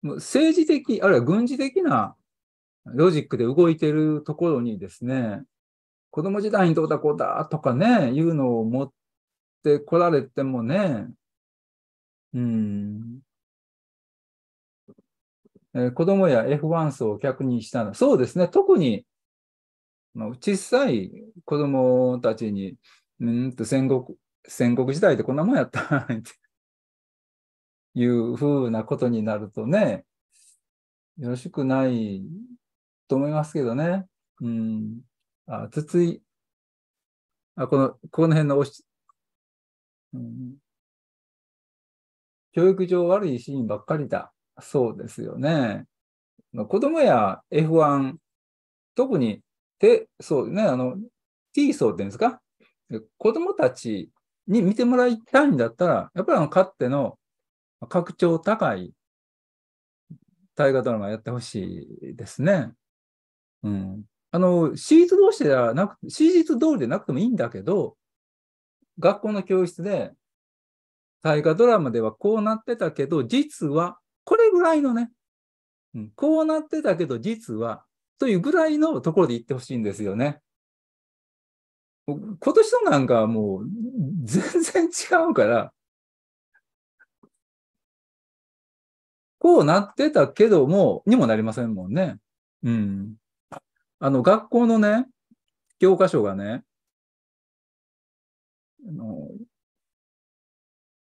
政治的、あるいは軍事的なロジックで動いているところにですね、子供時代にどうだこうだとかね、いうのを持ってこられてもね、うん、えー、子供や F1 層を客にしたの。そうですね、特に小さい子供たちに、うんと戦国戦国時代ってこんなもんやったって いうふうなことになるとね、よろしくないと思いますけどね。うん。あ、筒井。あ、この、この辺のおし、うん、教育上悪いシーンばっかりだ。そうですよね。子供や F1、特に、で、そうね、あの、T 層って言うんですか子供たちに見てもらいたいんだったら、やっぱりあの、かっての拡張高い大河ドラマやってほしいですね。うん。あの、史実同士ではなく、史実通りでなくてもいいんだけど、学校の教室で、大河ドラマではこうなってたけど、実は、これぐらいのね、うん、こうなってたけど、実は、というぐらいのところで言ってほしいんですよね。今年のなんかもう全然違うから、こうなってたけども、にもなりませんもんね。うん。あの、学校のね、教科書がね、あの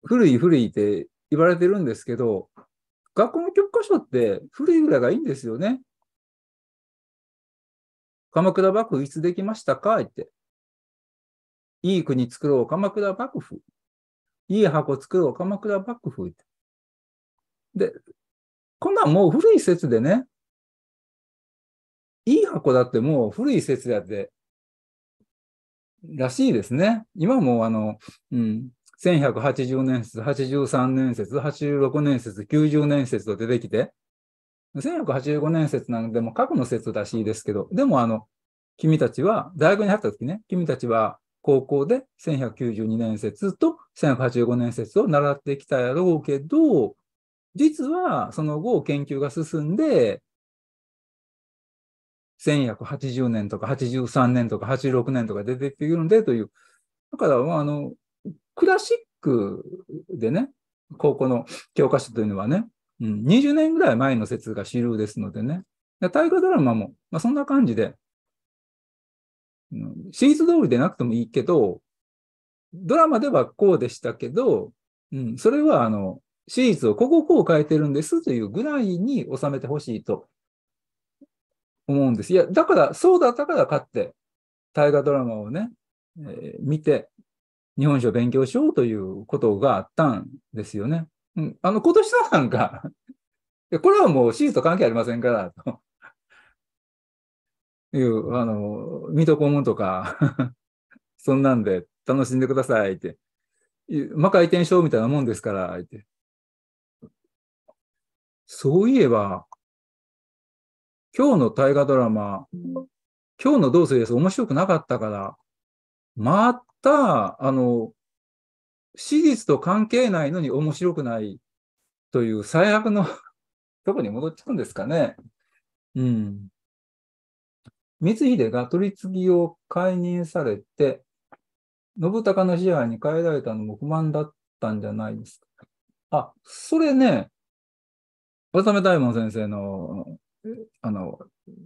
古い古いって言われてるんですけど、学校の教科書って古いぐらいがいいんですよね。鎌倉幕府いつできましたかって。いい国作ろう、鎌倉幕府。いい箱作ろう、鎌倉幕府。で、こんなんもう古い説でね、いい箱だってもう古い説だって、らしいですね。今もあの、うん、1180年説、83年説、86年説、90年説と出てきて、1185年説なんで、も過去の説らしいですけど、でもあの、君たちは、大学に入った時ね、君たちは高校で1192年説と1185年説を習ってきたやろうけど、実はその後研究が進んで、1180年とか83年とか86年とか出てきているのでという、だから、まあ、あの、クラシックでね、高校の教科書というのはね、うん、20年ぐらい前の説が主流ですのでね、大河ドラマも、まあ、そんな感じで、シリーズ通りでなくてもいいけど、ドラマではこうでしたけど、うん、それはあの、シリーズをこここう変えてるんですというぐらいに収めてほしいと思うんです。いや、だから、そうだったからかって、大河ドラマをね、えー、見て、日本史を勉強しようということがあったんですよね。うん、あの、今年のなんかこれはもうシーズと関係ありませんから、という、あの、水戸黄門とか そんなんで楽しんでくださいって。魔界転生みたいなもんですから、って。そういえば、今日の大河ドラマ、今日のどうするです面白くなかったから、また、あの、史実と関係ないのに面白くないという最悪の とこに戻っちゃうんですかね。うん。光秀が取り次ぎを解任されて、信孝の支配に変えられたのも不満だったんじゃないですか。あ、それね、渡辺大門先生の、あの、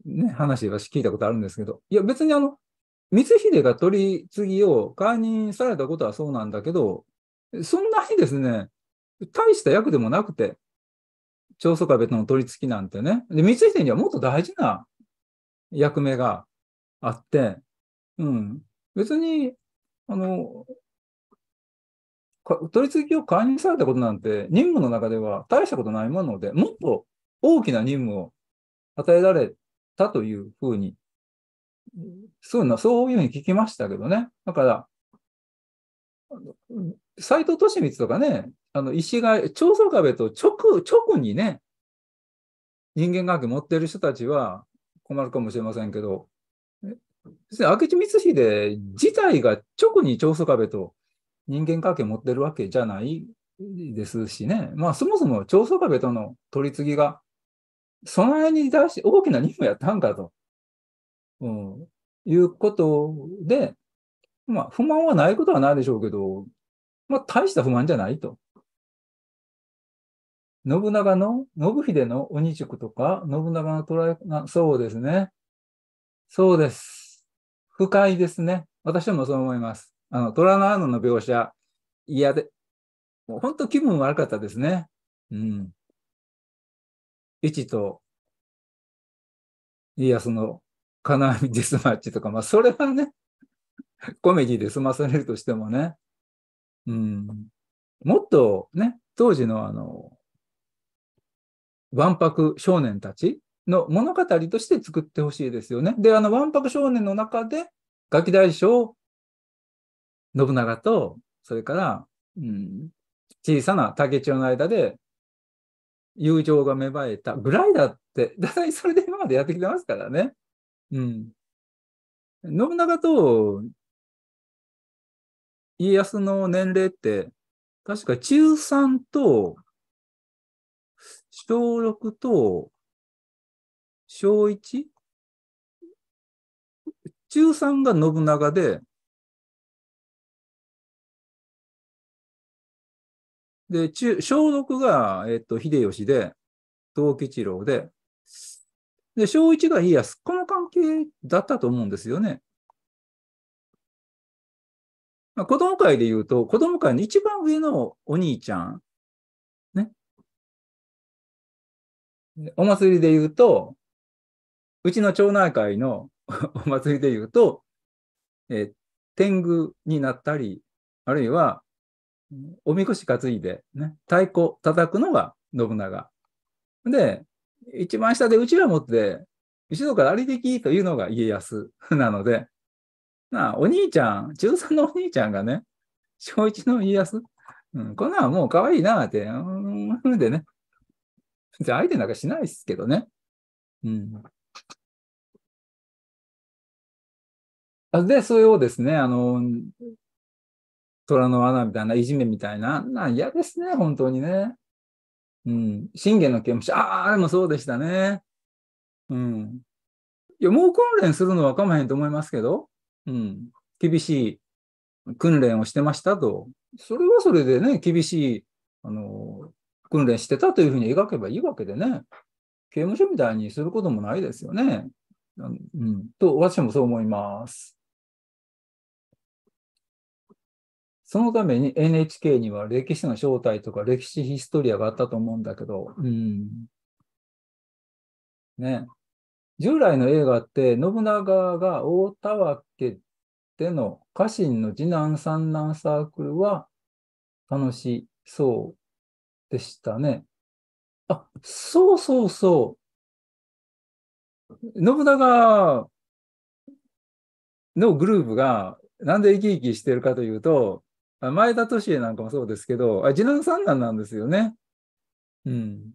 ね、話は聞いたことあるんですけど、いや別にあの、光秀が取り次ぎを解任されたことはそうなんだけど、そんなにですね、大した役でもなくて、長宗我部との取り次きなんてね。で、光秀にはもっと大事な役目があって、うん、別に、あの、取り次ぎを解任されたことなんて任務の中では大したことないもので、もっと大きな任務を与えられたというふうに、そういうのそういうふうに聞きましたけどね。だから、斎藤利光とかね、あの石が、長宗壁と直、直にね、人間関係持ってる人たちは、困るかもしれませんけど、別に明智光秀自体が直に長宗我部と人間関係を持ってるわけじゃないですしね、まあ、そもそも長宗我部との取り次ぎが、その辺に出して大きな任務やったんかと、うん、いうことで、まあ、不満はないことはないでしょうけど、まあ、大した不満じゃないと信長の、信秀の鬼塾とか、信長の捉え、そうですね。そうです。不快ですね。私もそう思います。あの、虎の穴の描写、嫌で、もう本当気分悪かったですね。うん。一と、家康の金網デスマッチとか、まあ、それはね、コメディで済まされるとしてもね。うん。もっとね、当時のあの、万博少年たちの物語として作ってほしいですよね。で、あの、万博少年の中で、ガキ大将、信長と、それから、うん、小さな竹千代の間で、友情が芽生えたぐらいだって、だいそれで今までやってきてますからね。うん。信長と家康の年齢って、確か中3と小6と小 1? 中3が信長で、で、中、小6が、えっと、秀吉で、藤吉郎で、で、小1が家康。この関係だったと思うんですよね。まあ、子供会で言うと、子供会の一番上のお兄ちゃんお祭りで言うと、うちの町内会の お祭りで言うと、え天狗になったり、あるいは、おみこし担いで、ね、太鼓叩くのが信長。で、一番下でうちら持って、後ろからありできというのが家康 なので、あ、お兄ちゃん、中3のお兄ちゃんがね、小1の家康、うん、こんなんもう可愛いなって、うん、でね、じゃあ相手なんかしないですけどね。うん。で、それをですね、あの、虎の罠みたいな、いじめみたいな、な嫌ですね、本当にね。うん。信玄の刑務所、ああ、でもそうでしたね。うん。いや、もう訓練するのはかまへんと思いますけど、うん。厳しい訓練をしてましたと。それはそれでね、厳しい、あの、訓練してたというふうに描けばいいわけでね、刑務所みたいにすることもないですよね。うん、と、私もそう思います。そのために NHK には歴史の正体とか歴史ヒストリアがあったと思うんだけど、うん。ね。従来の映画って、信長が大田家での家臣の次男三男サークルは楽しそうでしたね。あ、そうそうそう。信長のグループが、なんで生き生きしてるかというと、前田敏恵なんかもそうですけど、あ次男三男なんですよね。うん。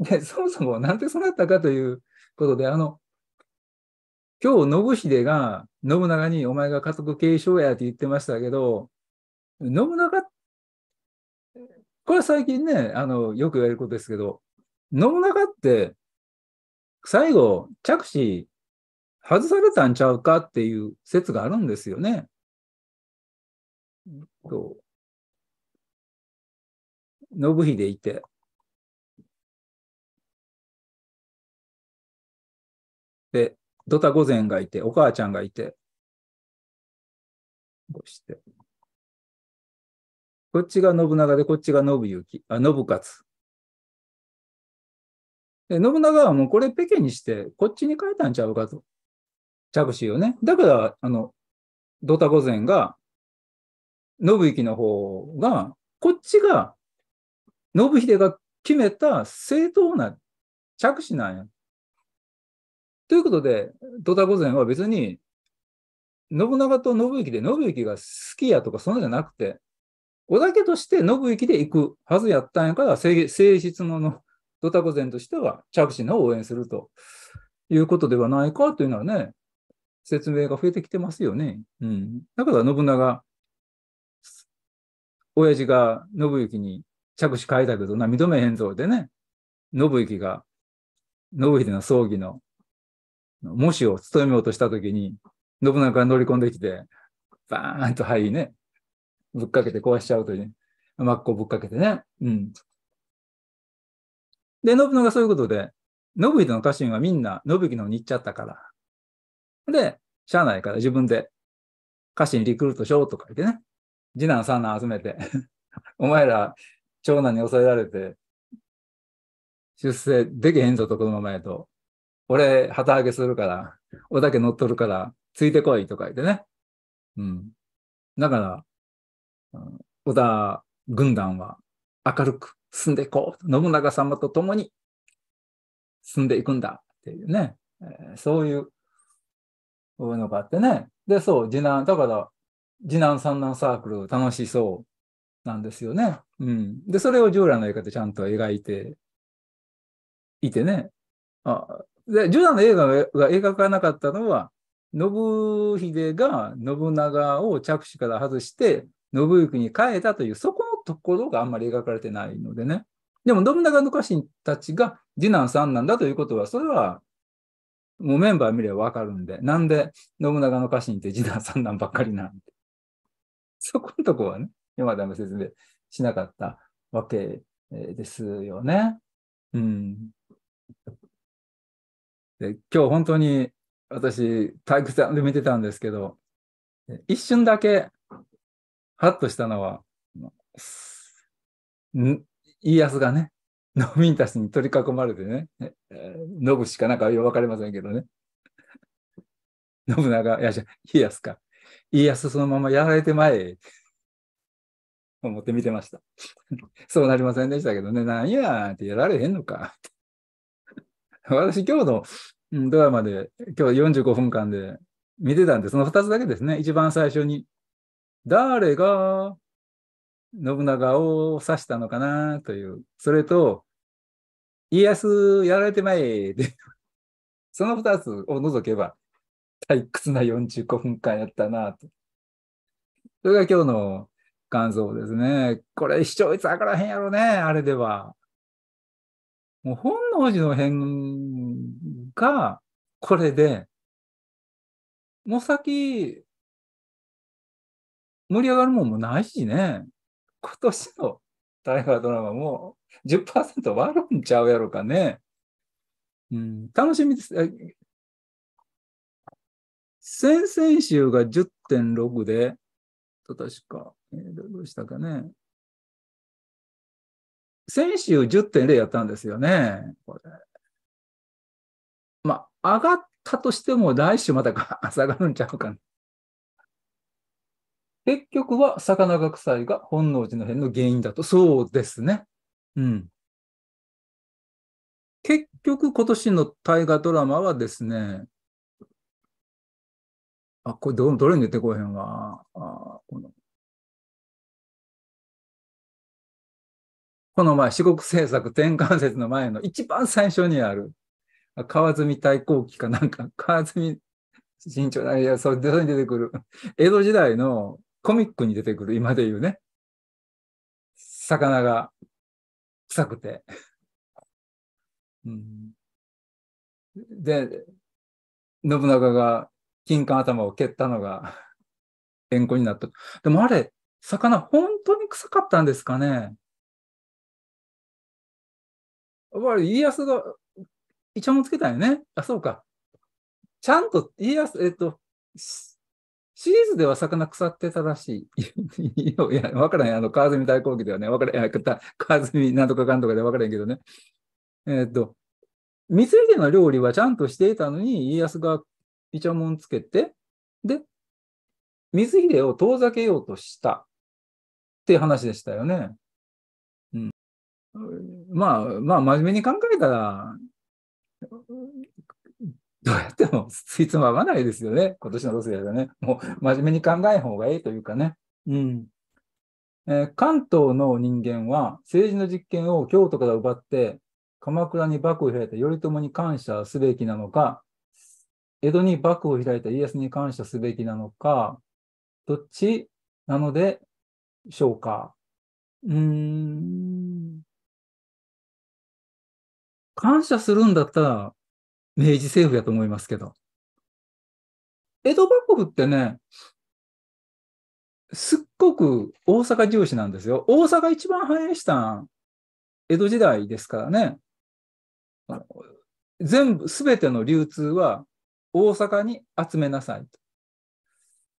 で、そもそもなんでそうなったかということで、あの、今日信秀が信長にお前が家族継承やって言ってましたけど、信長っこれは最近ね、あの、よく言われることですけど、信長って、最後、着手外されたんちゃうかっていう説があるんですよね。と信秀いて。で、ドタ御前がいて、お母ちゃんがいて。こうして。こっちが信長で、こっちが信行、あ、信勝。で、信長はもうこれペケにして、こっちに変えたんちゃうかと。着手をね。だから、あの、ドタ御前が、信行の方が、こっちが、信秀が決めた正当な着手なんや。ということで、ドタ御前は別に、信長と信行で、信行が好きやとか、そんなじゃなくて、お家として信行で行くはずやったんやから、性質ののドタコ前としては、着信を応援するということではないかというのはね、説明が増えてきてますよね。うん。だから信長、親父が信行に着手変えたけどな、認めへんぞでね、信行が、信秀の葬儀の、模試を務めようとしたときに、信長が乗り込んできて、バーンと、入りね、ぶっかけて壊しちゃうというね。真っ向ぶっかけてね。うん。で、信長がそういうことで、信人の家臣はみんな信行のに行っちゃったから。で、社内から自分で家臣リクルートしようとか言ってね。次男三男集めて お前ら長男に抑えられて、出世できへんぞとこのままやと。俺、旗揚げするから、おだけ乗っとるから、ついてこいとか言ってね。うん。だから、織田軍団は明るく進んでいこう。信長様と共に進んでいくんだっていうね、えそういうのがあってね。で、そう、次男、だから、次男三男サークル楽しそうなんですよね。うん。で、それを従来の映画でちゃんと描いていてね。あで、従来の映画が描かなかったのは、信秀が信長を着手から外して、信行に変えたという、そこのところがあんまり描かれてないのでね。でも、信長の家臣たちが次男三男だということは、それはもうメンバー見ればわかるんで、なんで信長の家臣って次男三男ばっかりなんて。そこのとこはね、今でめ説明しなかったわけですよね。うん。で今日本当に私、体育館で見てたんですけど、一瞬だけハッとしたのは、家康がね、農民たちに取り囲まれてね、えー、信しかなんか分かりませんけどね。信長、いや、じゃ家康か。家康そのままやられてまえ。思って見てました。そうなりませんでしたけどね、なんやってやられへんのか。私、今日のドラマで、今日45分間で見てたんで、その2つだけですね、一番最初に誰が信長を指したのかなという、それと、家康やられてまいで、その2つを除けば、退屈な45分間やったなと。それが今日の感想ですね。これ視聴率上がらへんやろね、あれでは。もう本能寺の変がこれで、もう先盛り上がるもんもないしね。今年の大河ドラマも10%割るんちゃうやろかね。うん、楽しみです。先々週が10.6で、確か、えー、どうしたかね。先週10.0やったんですよね。これ。まあ、上がったとしても、来週また 下がるんちゃうか、ね、結局は魚学祭が本能寺の変の原因だと。そうですね。うん。結局今年の大河ドラマはですね、あ、これど、どれに出てこへんわ。あこのこの前、四国政策転換説の前の一番最初にある、川積太抗記かなんか、川積新潮、いや、それ出てくる、江戸時代のコミックに出てくる今で言うね、魚が臭くて。うん、で、信長が金管頭を蹴ったのが、んこになった。でもあれ、魚本当に臭かったんですかねやっぱり家康がイチャモンつけたんよね。あ、そうか。ちゃんと家康、えっと、シリーズでは魚腐ってたらしい。いや、わからへん。あの、川澄大講義ではね、わからへん。川澄なんとかかんとかでわからへんけどね。えー、っと、水秀の料理はちゃんとしていたのに、家康がイチャモンつけて、で、水秀を遠ざけようとしたっていう話でしたよね。うん。まあ、まあ、真面目に考えたら、どうやってもついつまわないですよね。今年のロスやらね。もう真面目に考えん方がいいというかね。うん。えー、関東の人間は政治の実権を京都から奪って鎌倉に幕府を開いた頼朝に感謝すべきなのか、江戸に幕府を開いた家康に感謝すべきなのか、どっちなのでしょうか。うーん。感謝するんだったら、明治政府やと思いますけど。江戸幕府ってね、すっごく大阪重視なんですよ。大阪一番繁栄した江戸時代ですからね。全部、すべての流通は大阪に集めなさいと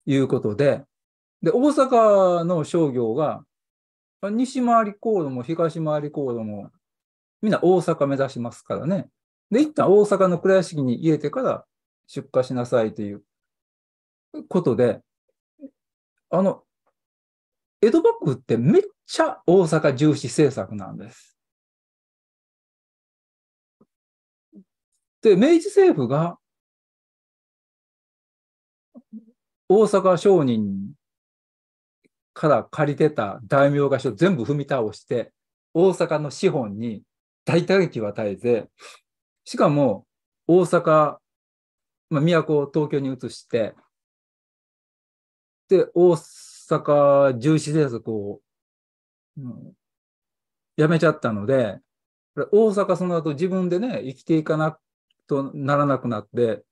いうことで、で、大阪の商業が西回り航路も東回り航路もみんな大阪目指しますからね。で、一旦大阪の倉屋敷に入れてから出荷しなさいということで、あの、江戸幕府ってめっちゃ大阪重視政策なんです。で、明治政府が大阪商人から借りてた大名がしを全部踏み倒して、大阪の資本に大打撃を与えて、しかも、大阪、まあ、都を東京に移して、で、大阪重視政策を、うん、やめちゃったので、大阪その後自分でね、生きていかなとならなくなって、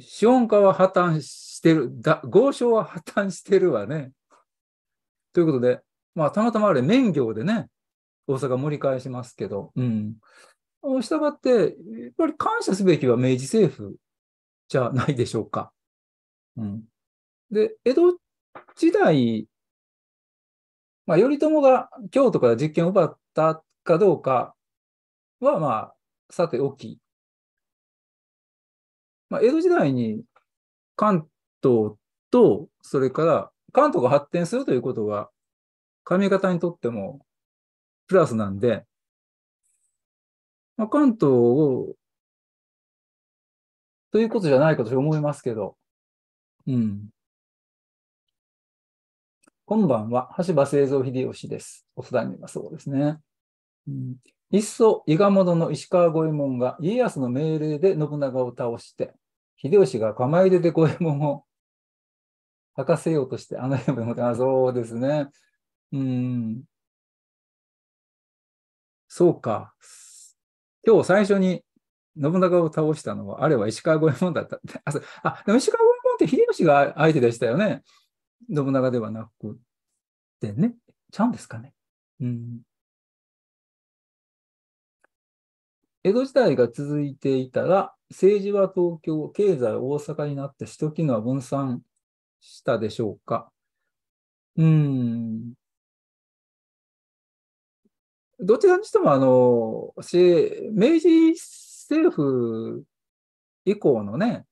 資本家は破綻してる、だ豪商は破綻してるわね。ということで、まあ、たまたまあれ、免業でね、大阪盛り返しますけど、うん。したがって、やっぱり感謝すべきは明治政府じゃないでしょうか。うん、で、江戸時代、まあ、頼朝が京都から実権を奪ったかどうかは、まあ、さておき、まあ、江戸時代に関東と、それから関東が発展するということが、上方にとってもプラスなんで、まあ、関東を、ということじゃないかと思いますけど、うん。今晩は、橋場製造秀吉です。お伝えにはそうですね。うん、いっそ、伊賀者の石川五右衛門が家康の命令で信長を倒して、秀吉が構え出て五右衛門を吐かせようとして、あの世まで、あ、そうですね。うん。そうか。今日最初に信長を倒したのは、あれは石川五右衛門だった。あ、でも石川五右衛門って秀吉が相手でしたよね。信長ではなくてね。ちゃうんですかね。うん。江戸時代が続いていたら、政治は東京、経済は大阪になって、首都機能は分散したでしょうか。うん。どちらにしても、あの、明治政府以降のね、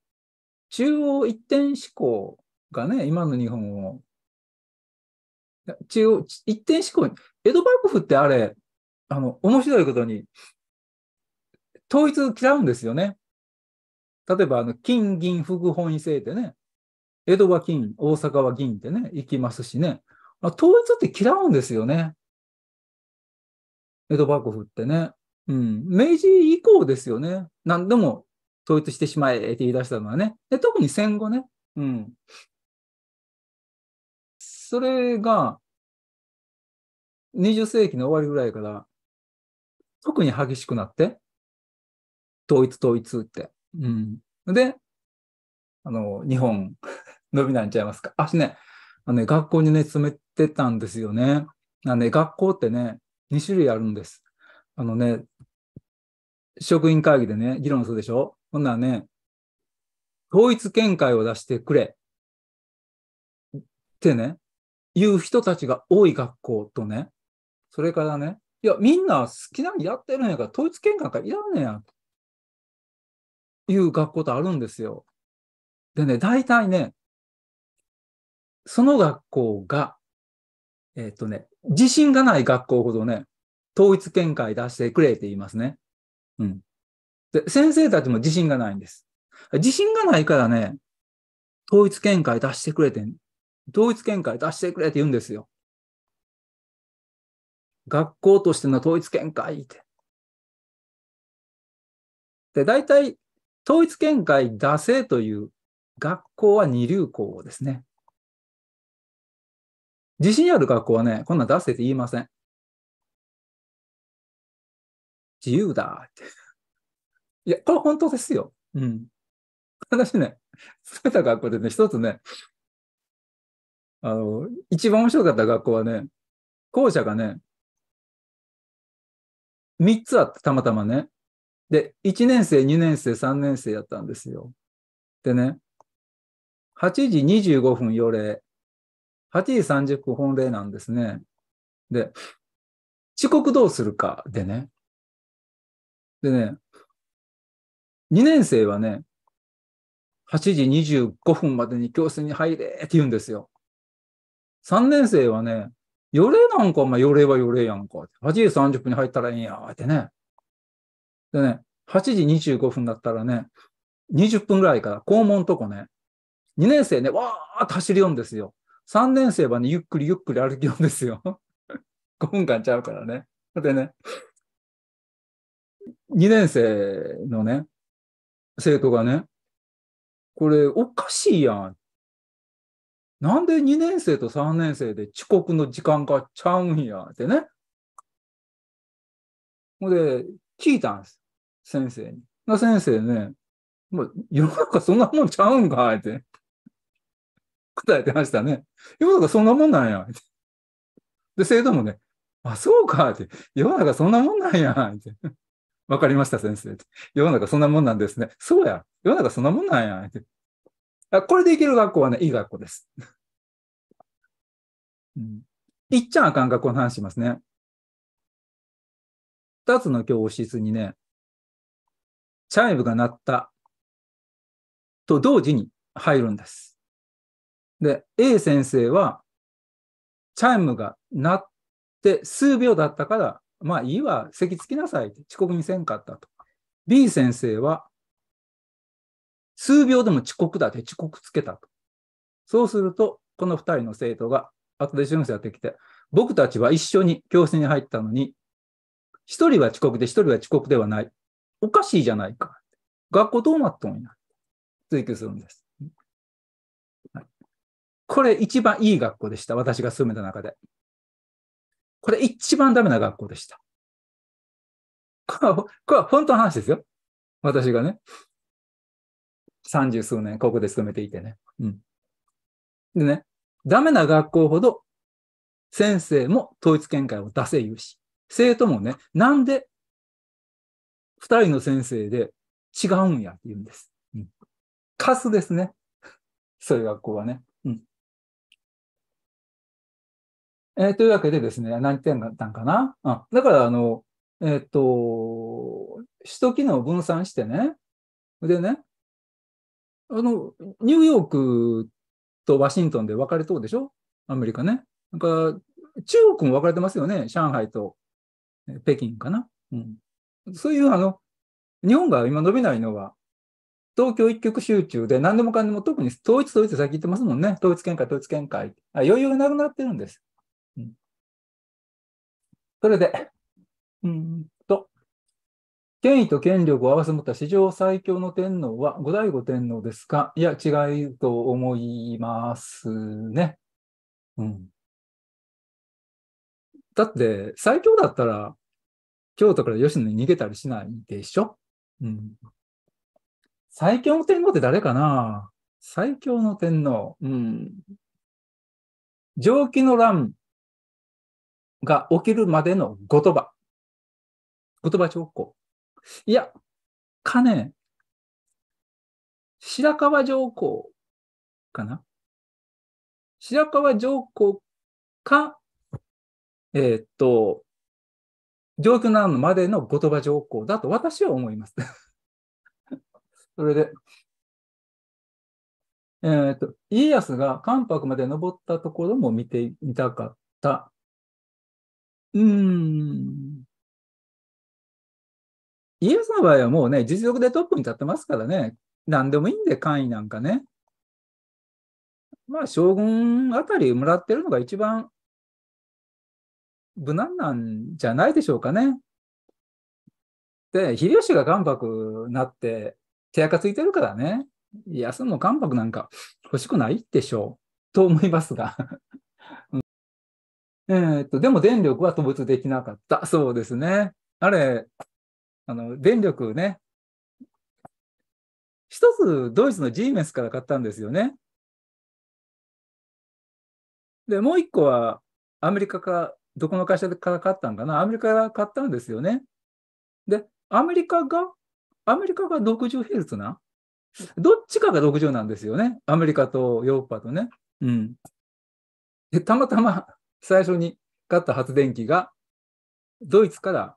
中央一点思考がね、今の日本を、中央一点思考に、江戸幕府ってあれ、あの、面白いことに、統一嫌うんですよね。例えば、あの、金、銀、福、本位制でね、江戸は金、大阪は銀ってね、行きますしね、統一って嫌うんですよね。江戸幕府ってね。うん。明治以降ですよね。何でも統一してしまえって言い出したのはね。で特に戦後ね。うん。それが、20世紀の終わりぐらいから、特に激しくなって、統一統一って。うん。で、あの、日本、伸びないんちゃいますか。あしね、あのね、学校にね、詰めてたんですよね。あのね、学校ってね、2種類あるんです。あのね、職員会議でね、議論するでしょほんならね、統一見解を出してくれってね、言う人たちが多い学校とね、それからね、いや、みんな好きなのやってるんやから、統一見解がいらんねや、という学校とあるんですよ。でね、大体ね、その学校が、えっ、ー、とね、自信がない学校ほどね、統一見解出してくれって言いますね。うん。で、先生たちも自信がないんです。自信がないからね、統一見解出してくれて、統一見解出してくれって言うんですよ。学校としての統一見解って。で、大体、統一見解出せという学校は二流校ですね。自信ある学校はね、こんなん出せって言いません。自由だって。いや、これ本当ですよ。うん。私ね、住めた学校でね、一つね、あの、一番面白かった学校はね、校舎がね、3つあって、たまたまね。で、1年生、2年生、3年生やったんですよ。でね、8時25分予例、8時30分本例なんですね。で、遅刻どうするかでね。でね、2年生はね、8時25分までに教室に入れって言うんですよ。3年生はね、よれなんか、まあ、よれはよれやんか。8時30分に入ったらいいんや、ってね。でね、8時25分だったらね、20分ぐらいから校門とこね、2年生ね、わーっと走りよんですよ。3年生はね、ゆっくりゆっくり歩きようんですよ。5 分間ちゃうからね。でね、2年生のね、生徒がね、これおかしいやん。なんで2年生と3年生で遅刻の時間がちゃうんやってね。ほんで、聞いたんです。先生に。先生ね、もう世の中そんなもんちゃうんかって。答えてましたね。世の中そんなもんなんや。で、生徒もね、あ、そうかって、世の中そんなもんなんや。わかりました、先生。世の中そんなもんなんですね。そうや。世の中そんなもんなんや。あこれでいける学校はね、いい学校です。うん、いっちゃんあかん学校の話しますね。二つの教室にね、チャイムが鳴ったと同時に入るんです。で、A 先生は、チャイムが鳴って数秒だったから、まあいいわ、席つきなさいって、遅刻にせんかったと。B 先生は、数秒でも遅刻だって遅刻つけたと。そうすると、この2人の生徒が、後で先生やってきて、僕たちは一緒に教室に入ったのに、1人は遅刻で1人は遅刻ではない。おかしいじゃないか。学校どうなっいんや。追求するんです。はい、これ一番いい学校でした。私が住めた中で。これ一番ダメな学校でした。これは、これは本当の話ですよ。私がね。三十数年、ここで勤めていてね。うん。でね、ダメな学校ほど先生も統一見解を出せ言うし、生徒もね、なんで二人の先生で違うんやって言うんです。うん。カスですね。そういう学校はね。えー、というわけでですね、何点だったんかな。あだから、あの、えー、っと、首都機能を分散してね、でね、あの、ニューヨークとワシントンで分かれとうでしょアメリカね。なんか、中国も分かれてますよね。上海と北京かな。うん。そういう、あの、日本が今伸びないのは、東京一極集中で何でもかんでも特に統一統一先言ってますもんね。統一見解、統一見解。あ余裕がなくなってるんです。それで、うんと、権威と権力を合わせ持った史上最強の天皇は後醍醐天皇ですかいや、違うと思いますね。うん。だって、最強だったら、京都から吉野に逃げたりしないでしょうん。最強の天皇って誰かな最強の天皇。うん。上記の乱が起きるまでの言葉。言葉条項。いや、かね、白川上皇かな白川上皇か、えー、っと、状況なのまでの言葉条項だと私は思います それで、えー、っと、家康が関白まで登ったところも見てみたかった。うん。イエスの場合はもうね、実力でトップに立ってますからね、何でもいいんで、官位なんかね。まあ、将軍あたりもらってるのが一番無難なんじゃないでしょうかね。で、秀吉が関白なって、手垢ついてるからね、休む関白なんか欲しくないでしょう、と思いますが。えー、っと、でも電力は飛ぶできなかった。そうですね。あれ、あの、電力ね、一つドイツの G メスから買ったんですよね。で、もう一個はアメリカか、どこの会社から買ったんかなアメリカから買ったんですよね。で、アメリカが、アメリカが 60Hz などっちかが60なんですよね。アメリカとヨーロッパとね。うん。で、たまたま最初に買った発電機が、ドイツから、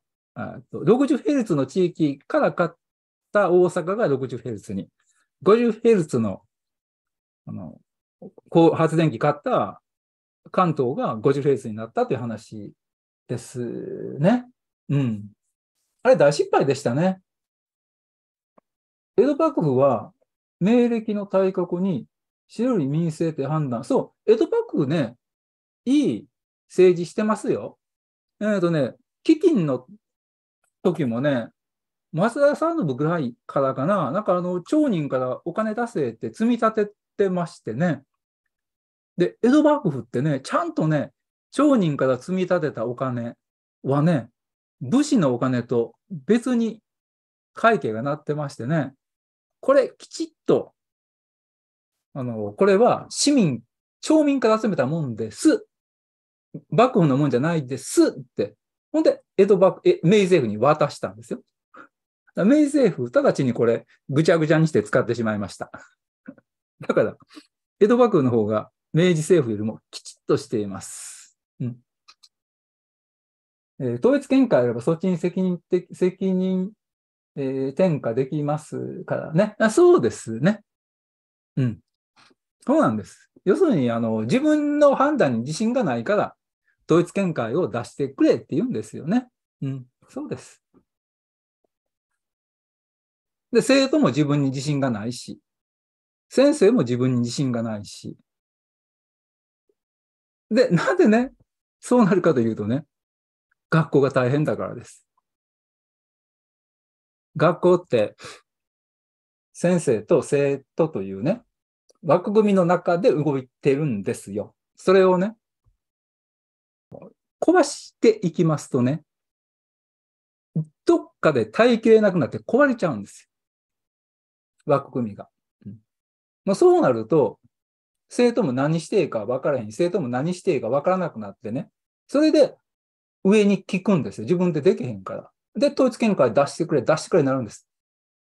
60Hz の地域から買った大阪が 60Hz に、50Hz のあのこう発電機買った関東が 50Hz になったという話ですね。うん。あれ大失敗でしたね。江戸幕府は明暦の大国に白より民政って判断。そう、江戸幕府ね、いい政治してますよ。えっ、ー、とね、基金の時もね、増田さんのぐらいからかな、なんかあの、町人からお金出せって積み立ててましてね。で、江戸幕府ってね、ちゃんとね、町人から積み立てたお金はね、武士のお金と別に会計がなってましてね、これきちっと、あの、これは市民、町民から集めたもんです。幕府のもんじゃないですって。ほんで、江戸幕、え、明治政府に渡したんですよ。明治政府、直ちにこれ、ぐちゃぐちゃにして使ってしまいました。だから、江戸幕府の方が明治政府よりもきちっとしています。うんえー、統一見解あれば、そっちに責任的、責任、えー、転嫁できますからね。あそうですね。うん。そうなんです。要するに、あの、自分の判断に自信がないから、統一見解を出してくれって言うんですよね。うん、そうです。で、生徒も自分に自信がないし、先生も自分に自信がないし。で、なんでね、そうなるかというとね、学校が大変だからです。学校って、先生と生徒というね、枠組みの中で動いてるんですよ。それをね、壊していきますとね、どっかで耐えきれなくなって壊れちゃうんですよ。枠組みが。うん、まそうなると、生徒も何していいか分からへん、生徒も何していいか分からなくなってね、それで上に聞くんですよ。自分でできへんから。で、統一見解出してくれ、出してくれになるんです。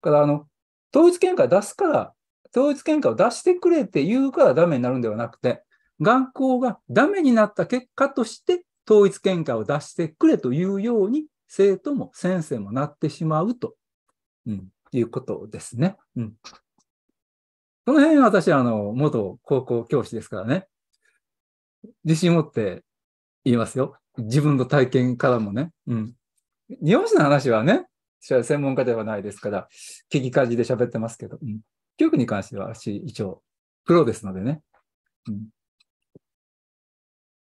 だから、あの、統一見解出すから、統一見解を出してくれって言うからダメになるんではなくて、学校がダメになった結果として統一見解を出してくれというように、生徒も先生もなってしまうと、うん、いうことですね。うん。この辺私は、あの、元高校教師ですからね、自信持って言いますよ。自分の体験からもね。うん。日本史の話はね、私は専門家ではないですから、聞き感じで喋ってますけど、うん、教育に関しては私一応、プロですのでね。うん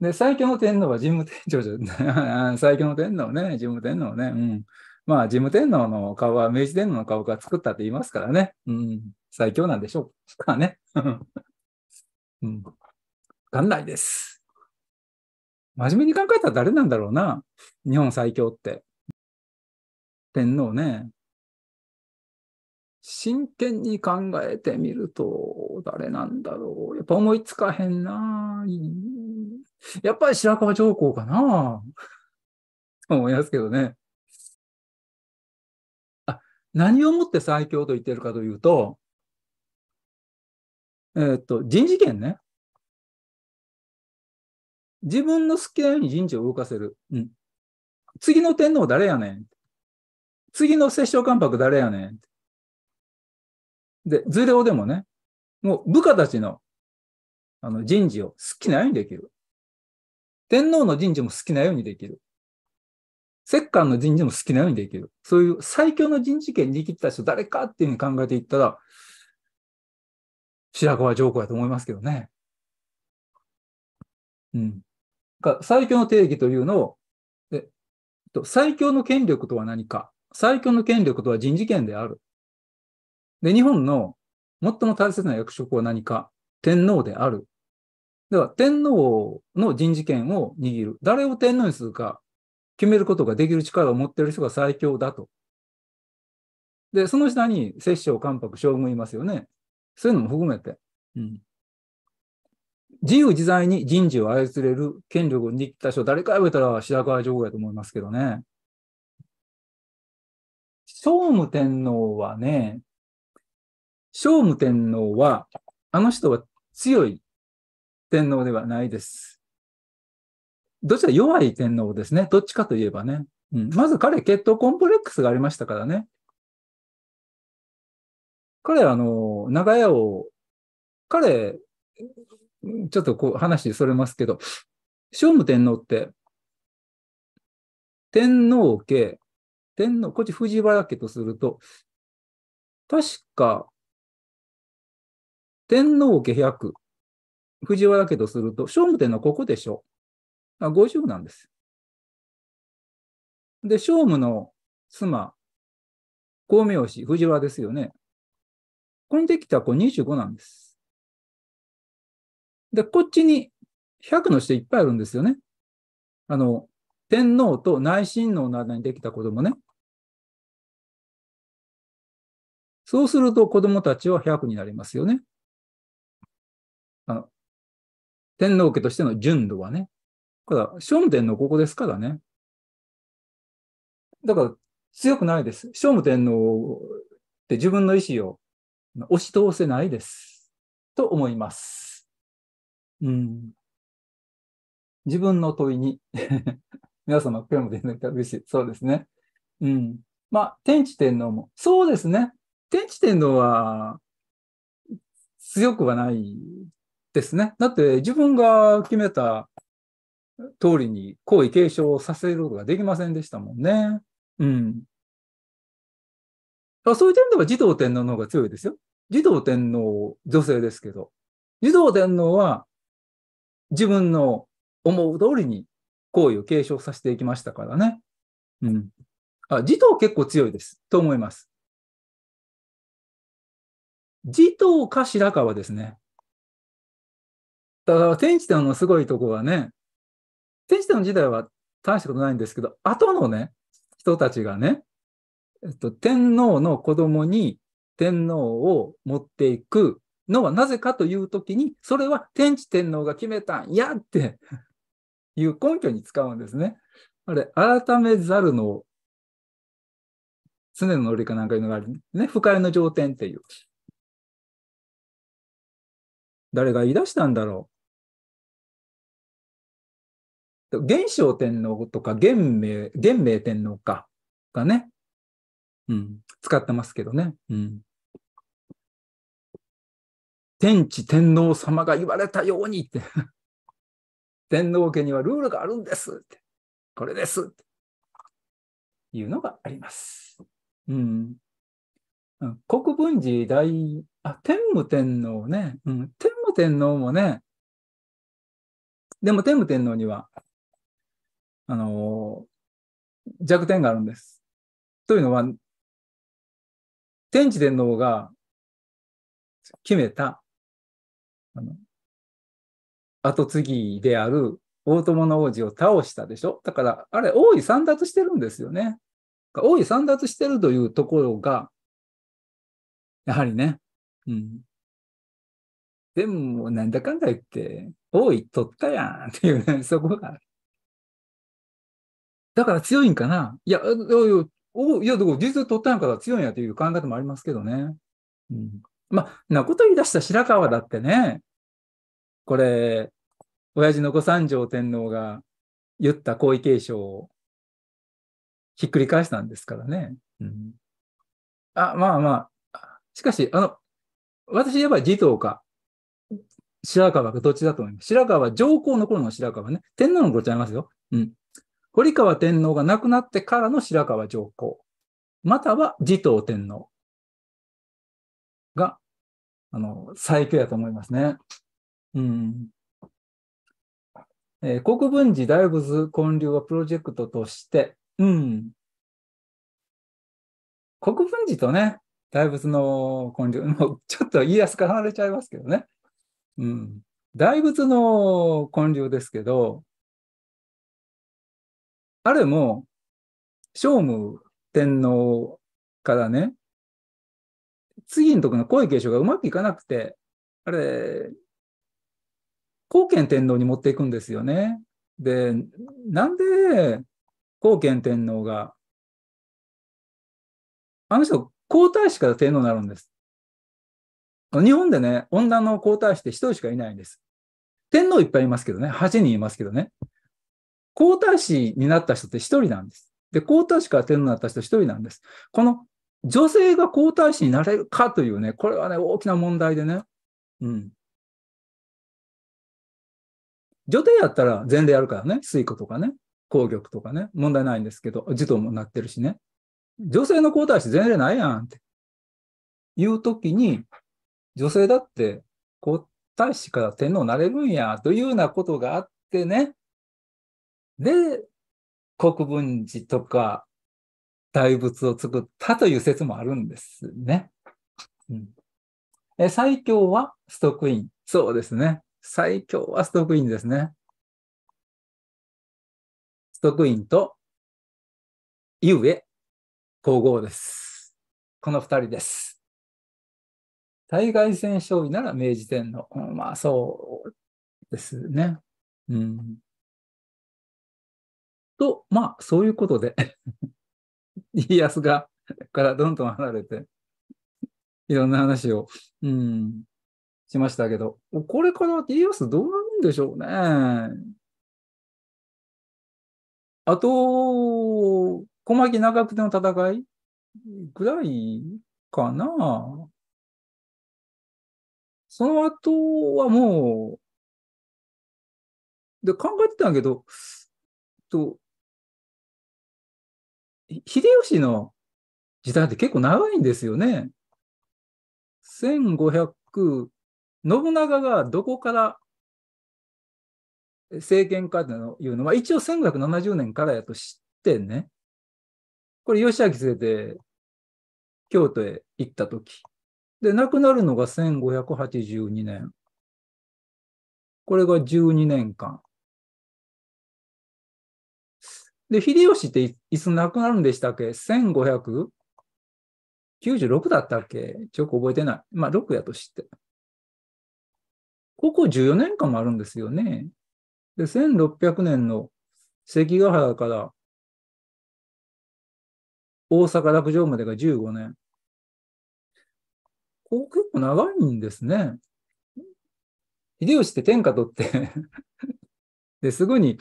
で、最強の天皇は神武天皇じゃ、最強の天皇ね、神武天皇ね、うん。まあ、神武天皇の顔は明治天皇の顔が作ったって言いますからね、うん、最強なんでしょうかね。うん、元来です。真面目に考えたら誰なんだろうな、日本最強って。天皇ね。真剣に考えてみると、誰なんだろう。やっぱ思いつかへんな。やっぱり白川上皇かな。と思いますけどね。あ、何をもって最強と言ってるかというと、えー、っと、人事権ね。自分の好きなように人事を動かせる。うん。次の天皇誰やねん。次の摂政関白誰やねん。で、ズレオでもね、もう部下たちのあの人事を好きなようにできる。天皇の人事も好きなようにできる。摂関の人事も好きなようにできる。そういう最強の人事権に握った人誰かっていうふうに考えていったら、白川上皇やと思いますけどね。うん。か最強の定義というのを、えっと、最強の権力とは何か。最強の権力とは人事権である。で、日本の最も大切な役職は何か天皇である。では、天皇の人事権を握る。誰を天皇にするか決めることができる力を持っている人が最強だと。で、その下に摂政、関白、将軍いますよね。そういうのも含めて。うん、自由自在に人事を操れる権力を握った人、誰か言わたら白川上皇やと思いますけどね。聖武天皇はね、聖武天皇は、あの人は強い天皇ではないです。どちら弱い天皇ですね。どっちかといえばね。うん、まず彼、血統コンプレックスがありましたからね。彼、あの、長屋を、彼、ちょっとこう話それますけど、聖武天皇って、天皇家、天皇、こっち藤原家とすると、確か天皇家百、藤原家とすると、聖武天皇ここでしょ。あごなんです。で、聖武の妻、光明氏、藤原ですよね。ここにできた子25なんです。で、こっちに100の人いっぱいあるんですよね。あの、天皇と内親王の間にできた子供ね。そうすると子供たちは100になりますよね。あの天皇家としての純度はね。だから、聖武天皇ここですからね。だから、強くないです。聖武天皇って自分の意思を押し通せないです。と思います。うん。自分の問いに 皆様、今日も出なきしそうですね。うん。まあ、天智天皇も。そうですね。天智天皇は、強くはないですね。だって自分が決めた通りに皇位継承させることができませんでしたもんね。うん。そういう点では児童天皇の方が強いですよ。児童天皇、女性ですけど。児童天皇は自分の思う通りに行為を継承させていきましたからね。うん。あ、児童結構強いです。と思います。児童かか川ですね。だから、天皇のすごいとこはね、天天皇自体は大したことないんですけど、後のね、人たちがね、えっと、天皇の子供に天皇を持っていくのはなぜかというときに、それは天智天皇が決めたんやっていう根拠に使うんですね。あれ、改めざるの常の乗りかなんかいうのがあるね。不快の上天っていう。誰が言い出したんだろう元正天皇とか元明、元明天皇か、がね、うん、使ってますけどね。うん。天地天皇様が言われたようにって。天皇家にはルールがあるんですって。これですって。いうのがあります。うん。うん、国分寺大、あ、天武天皇ね。うん。天武天皇もね、でも天武天皇にはあの、弱点があるんです。というのは、天智天皇が決めた、あの、跡継ぎである大友の王子を倒したでしょだから、あれ、王位散奪してるんですよね。王位散奪してるというところが、やはりね、うん。でも、なんだかんだ言って、王位取ったやんっていうね、そこがある。だから強いんかないや、いおいや、でも実取ったんから強いんやという考え方もありますけどね。うん、まあ、なこと言い出した白川だってね、これ、親父の御三条天皇が言った皇位継承をひっくり返したんですからね。うん、あ、まあまあ。しかし、あの、私言えば児童か、白川がどっちだと思います。白川は上皇の頃の白川ね。天皇の頃ちゃいますよ。うん。堀川天皇が亡くなってからの白河上皇、または持統天皇が、あの、最強やと思いますね。うん。えー、国分寺大仏建立はプロジェクトとして、うん。国分寺とね、大仏の建立、もうちょっと家康から離れちゃいますけどね。うん。大仏の建立ですけど、あれも、聖武天皇からね、次のと時の皇位継承がうまくいかなくて、あれ、後見天皇に持っていくんですよね。で、なんで後見天皇が、あの人、皇太子から天皇になるんです。日本でね、女の皇太子って1人しかいないんです。天皇いっぱいいますけどね、8人いますけどね。皇太子になった人って一人なんです。で、皇太子から天皇になった人一人なんです。この女性が皇太子になれるかというね、これはね、大きな問題でね。うん。女帝やったら前例あるからね、水庫とかね、皇玉とかね、問題ないんですけど、児童もなってるしね。女性の皇太子前例ないやんっていう時に、女性だって皇太子から天皇になれるんやというようなことがあってね、で、国分寺とか大仏を作ったという説もあるんですね。うん、え最強はストックイン。そうですね。最強はストックインですね。ストックインと、ゆえ、皇后です。この二人です。対外戦勝利なら明治天皇。まあ、そうですね。うん。と、まあ、そういうことで家康が、からどんどん離れて、いろんな話を、うん、しましたけど、これから家康どうなるんでしょうね。あと、小牧長久手の戦いぐらいかな。その後はもう、で、考えてたんだけど、と、秀吉の時代って結構長いんですよね。1500、信長がどこから政権かというのは、一応1570年からやと知ってね、これ、義明先生、京都へ行ったとき、で、亡くなるのが1582年。これが12年間。で、秀吉っていつ亡くなるんでしたっけ ?1596 だったっけちょっと覚えてない。まあ、6やとして。ここ14年間もあるんですよね。で、1600年の関ヶ原から大阪落城までが15年。ここ結構長いんですね。秀吉って天下取って で、すぐに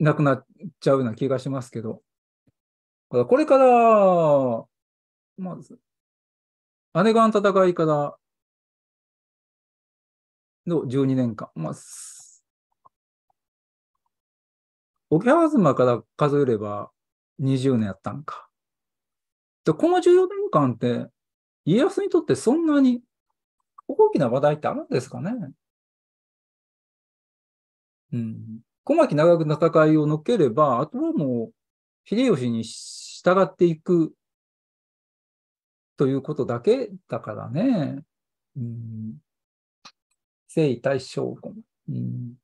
なくなっちゃうような気がしますけど、これから、まず、姉川の戦いからの12年間、まあ、桶狭間から数えれば20年やったんか。で、この14年間って、家康にとってそんなに大きな話題ってあるんですかねうん。小牧長久の戦いを乗っければ、あとはもう、秀吉に従っていくということだけだからね。うん。征夷大将軍。うん。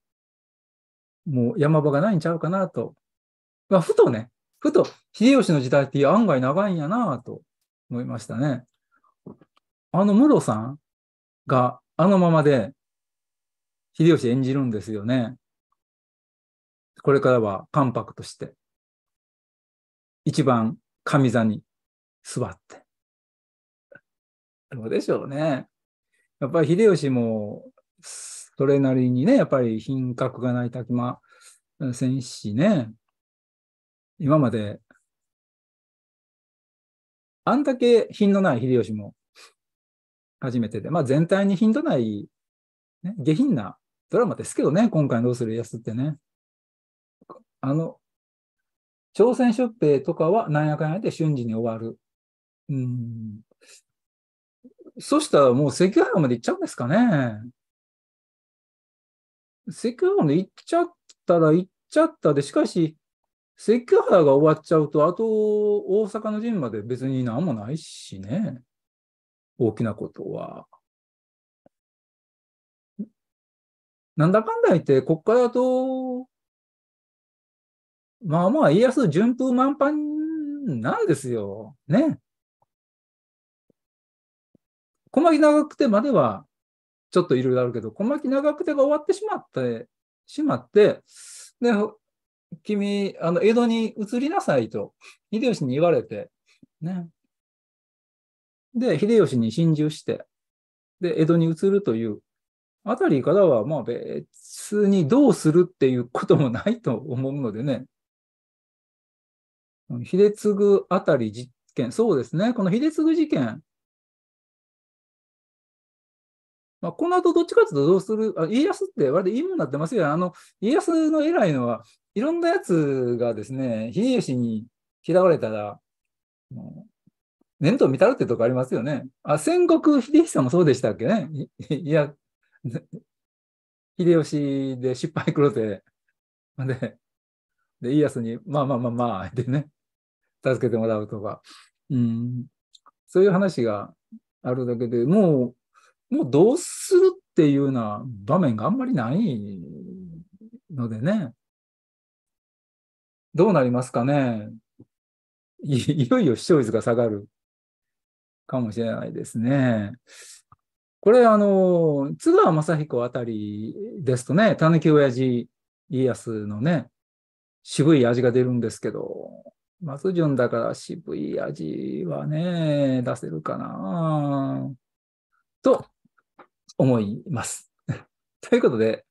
もう山場がないんちゃうかなと。まあ、ふとね、ふと、秀吉の時代って案外長いんやなと思いましたね。あの室さんがあのままで秀吉演じるんですよね。これからは関白として、一番上座に座って。どうでしょうね。やっぱり秀吉も、それなりにね、やっぱり品格がない滝間戦士ね、今まで、あんだけ品のない秀吉も初めてで、まあ全体に品のない、ね、下品なドラマですけどね、今回のどうする家康ってね。あの、朝鮮出兵とかはなんやかんやで瞬時に終わる。うん。そしたらもう関ヶ原まで行っちゃうんですかね。関ヶ原まで行っちゃったら行っちゃったで、しかし、関ヶ原が終わっちゃうと、あと大阪の陣まで別に何もないしね。大きなことは。なんだかんだ言って、こっからとまあまあ、家康順風満帆なんですよ。ね。小牧長久手までは、ちょっといろいろあるけど、小牧長久手が終わってしまって、しまって、で、君、あの、江戸に移りなさいと、秀吉に言われて、ね。で、秀吉に心中して、で、江戸に移るという、あたりからは、まあ別にどうするっていうこともないと思うのでね、秀次あたり事件、そうですね、この秀次事件、まあ、この後どっちかというとどうするあ家康って割といいもんなってますよ。あの、家康の偉いのは、いろんなやつがですね、秀吉に嫌われたら、年頭見たるってとこありますよね。あ、戦国秀吉さんもそうでしたっけね。いや、秀吉で失敗黒で、で、で、家康に、まあまあまあまあ、でね、助けてもらうとか、うん、そういう話があるだけでもう、もうどうするっていうような場面があんまりないのでね。どうなりますかねいよいよ視聴率が下がるかもしれないですね。これ、あの、津川雅彦あたりですとね、たぬき親父家康のね、渋い味が出るんですけど、松潤だから渋い味はね、出せるかなと思います。ということで、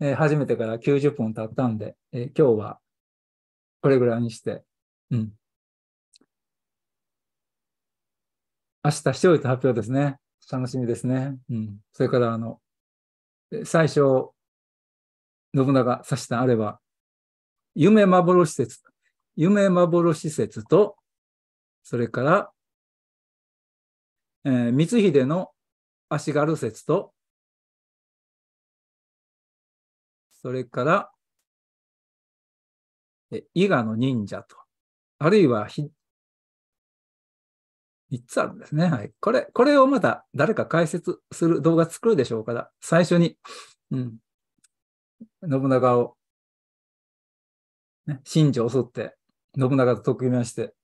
えー、初めてから90分経ったんで、えー、今日はこれぐらいにして、うん。明日視聴率発表ですね。楽しみですね。うん。それから、あの、最初、信長さしたあれば、夢幻説夢幻説と、それから、えー、光秀の足軽説と、それから、え伊賀の忍者と、あるいはひ、3つあるんですね。はい。これ、これをまた誰か解説する動画作るでしょうから、最初に、うん、信長を、ね、信者を襲って、信長と徳意して、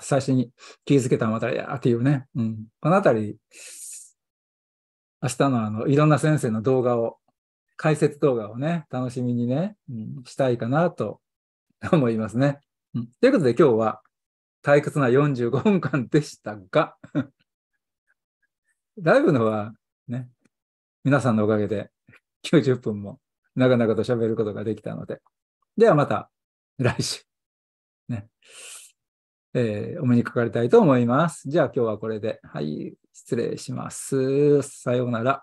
最初に気づけたまたやーっていうね、うん、このあたり、明日のあのいろんな先生の動画を、解説動画をね、楽しみにね、うん、したいかなと思いますね。うん、ということで今日は退屈な45分間でしたが、ライブのはね、皆さんのおかげで90分も長々と喋ることができたので、ではまた来週。ね、えー、お目にかかりたいと思います。じゃあ今日はこれで。はい、失礼します。さようなら。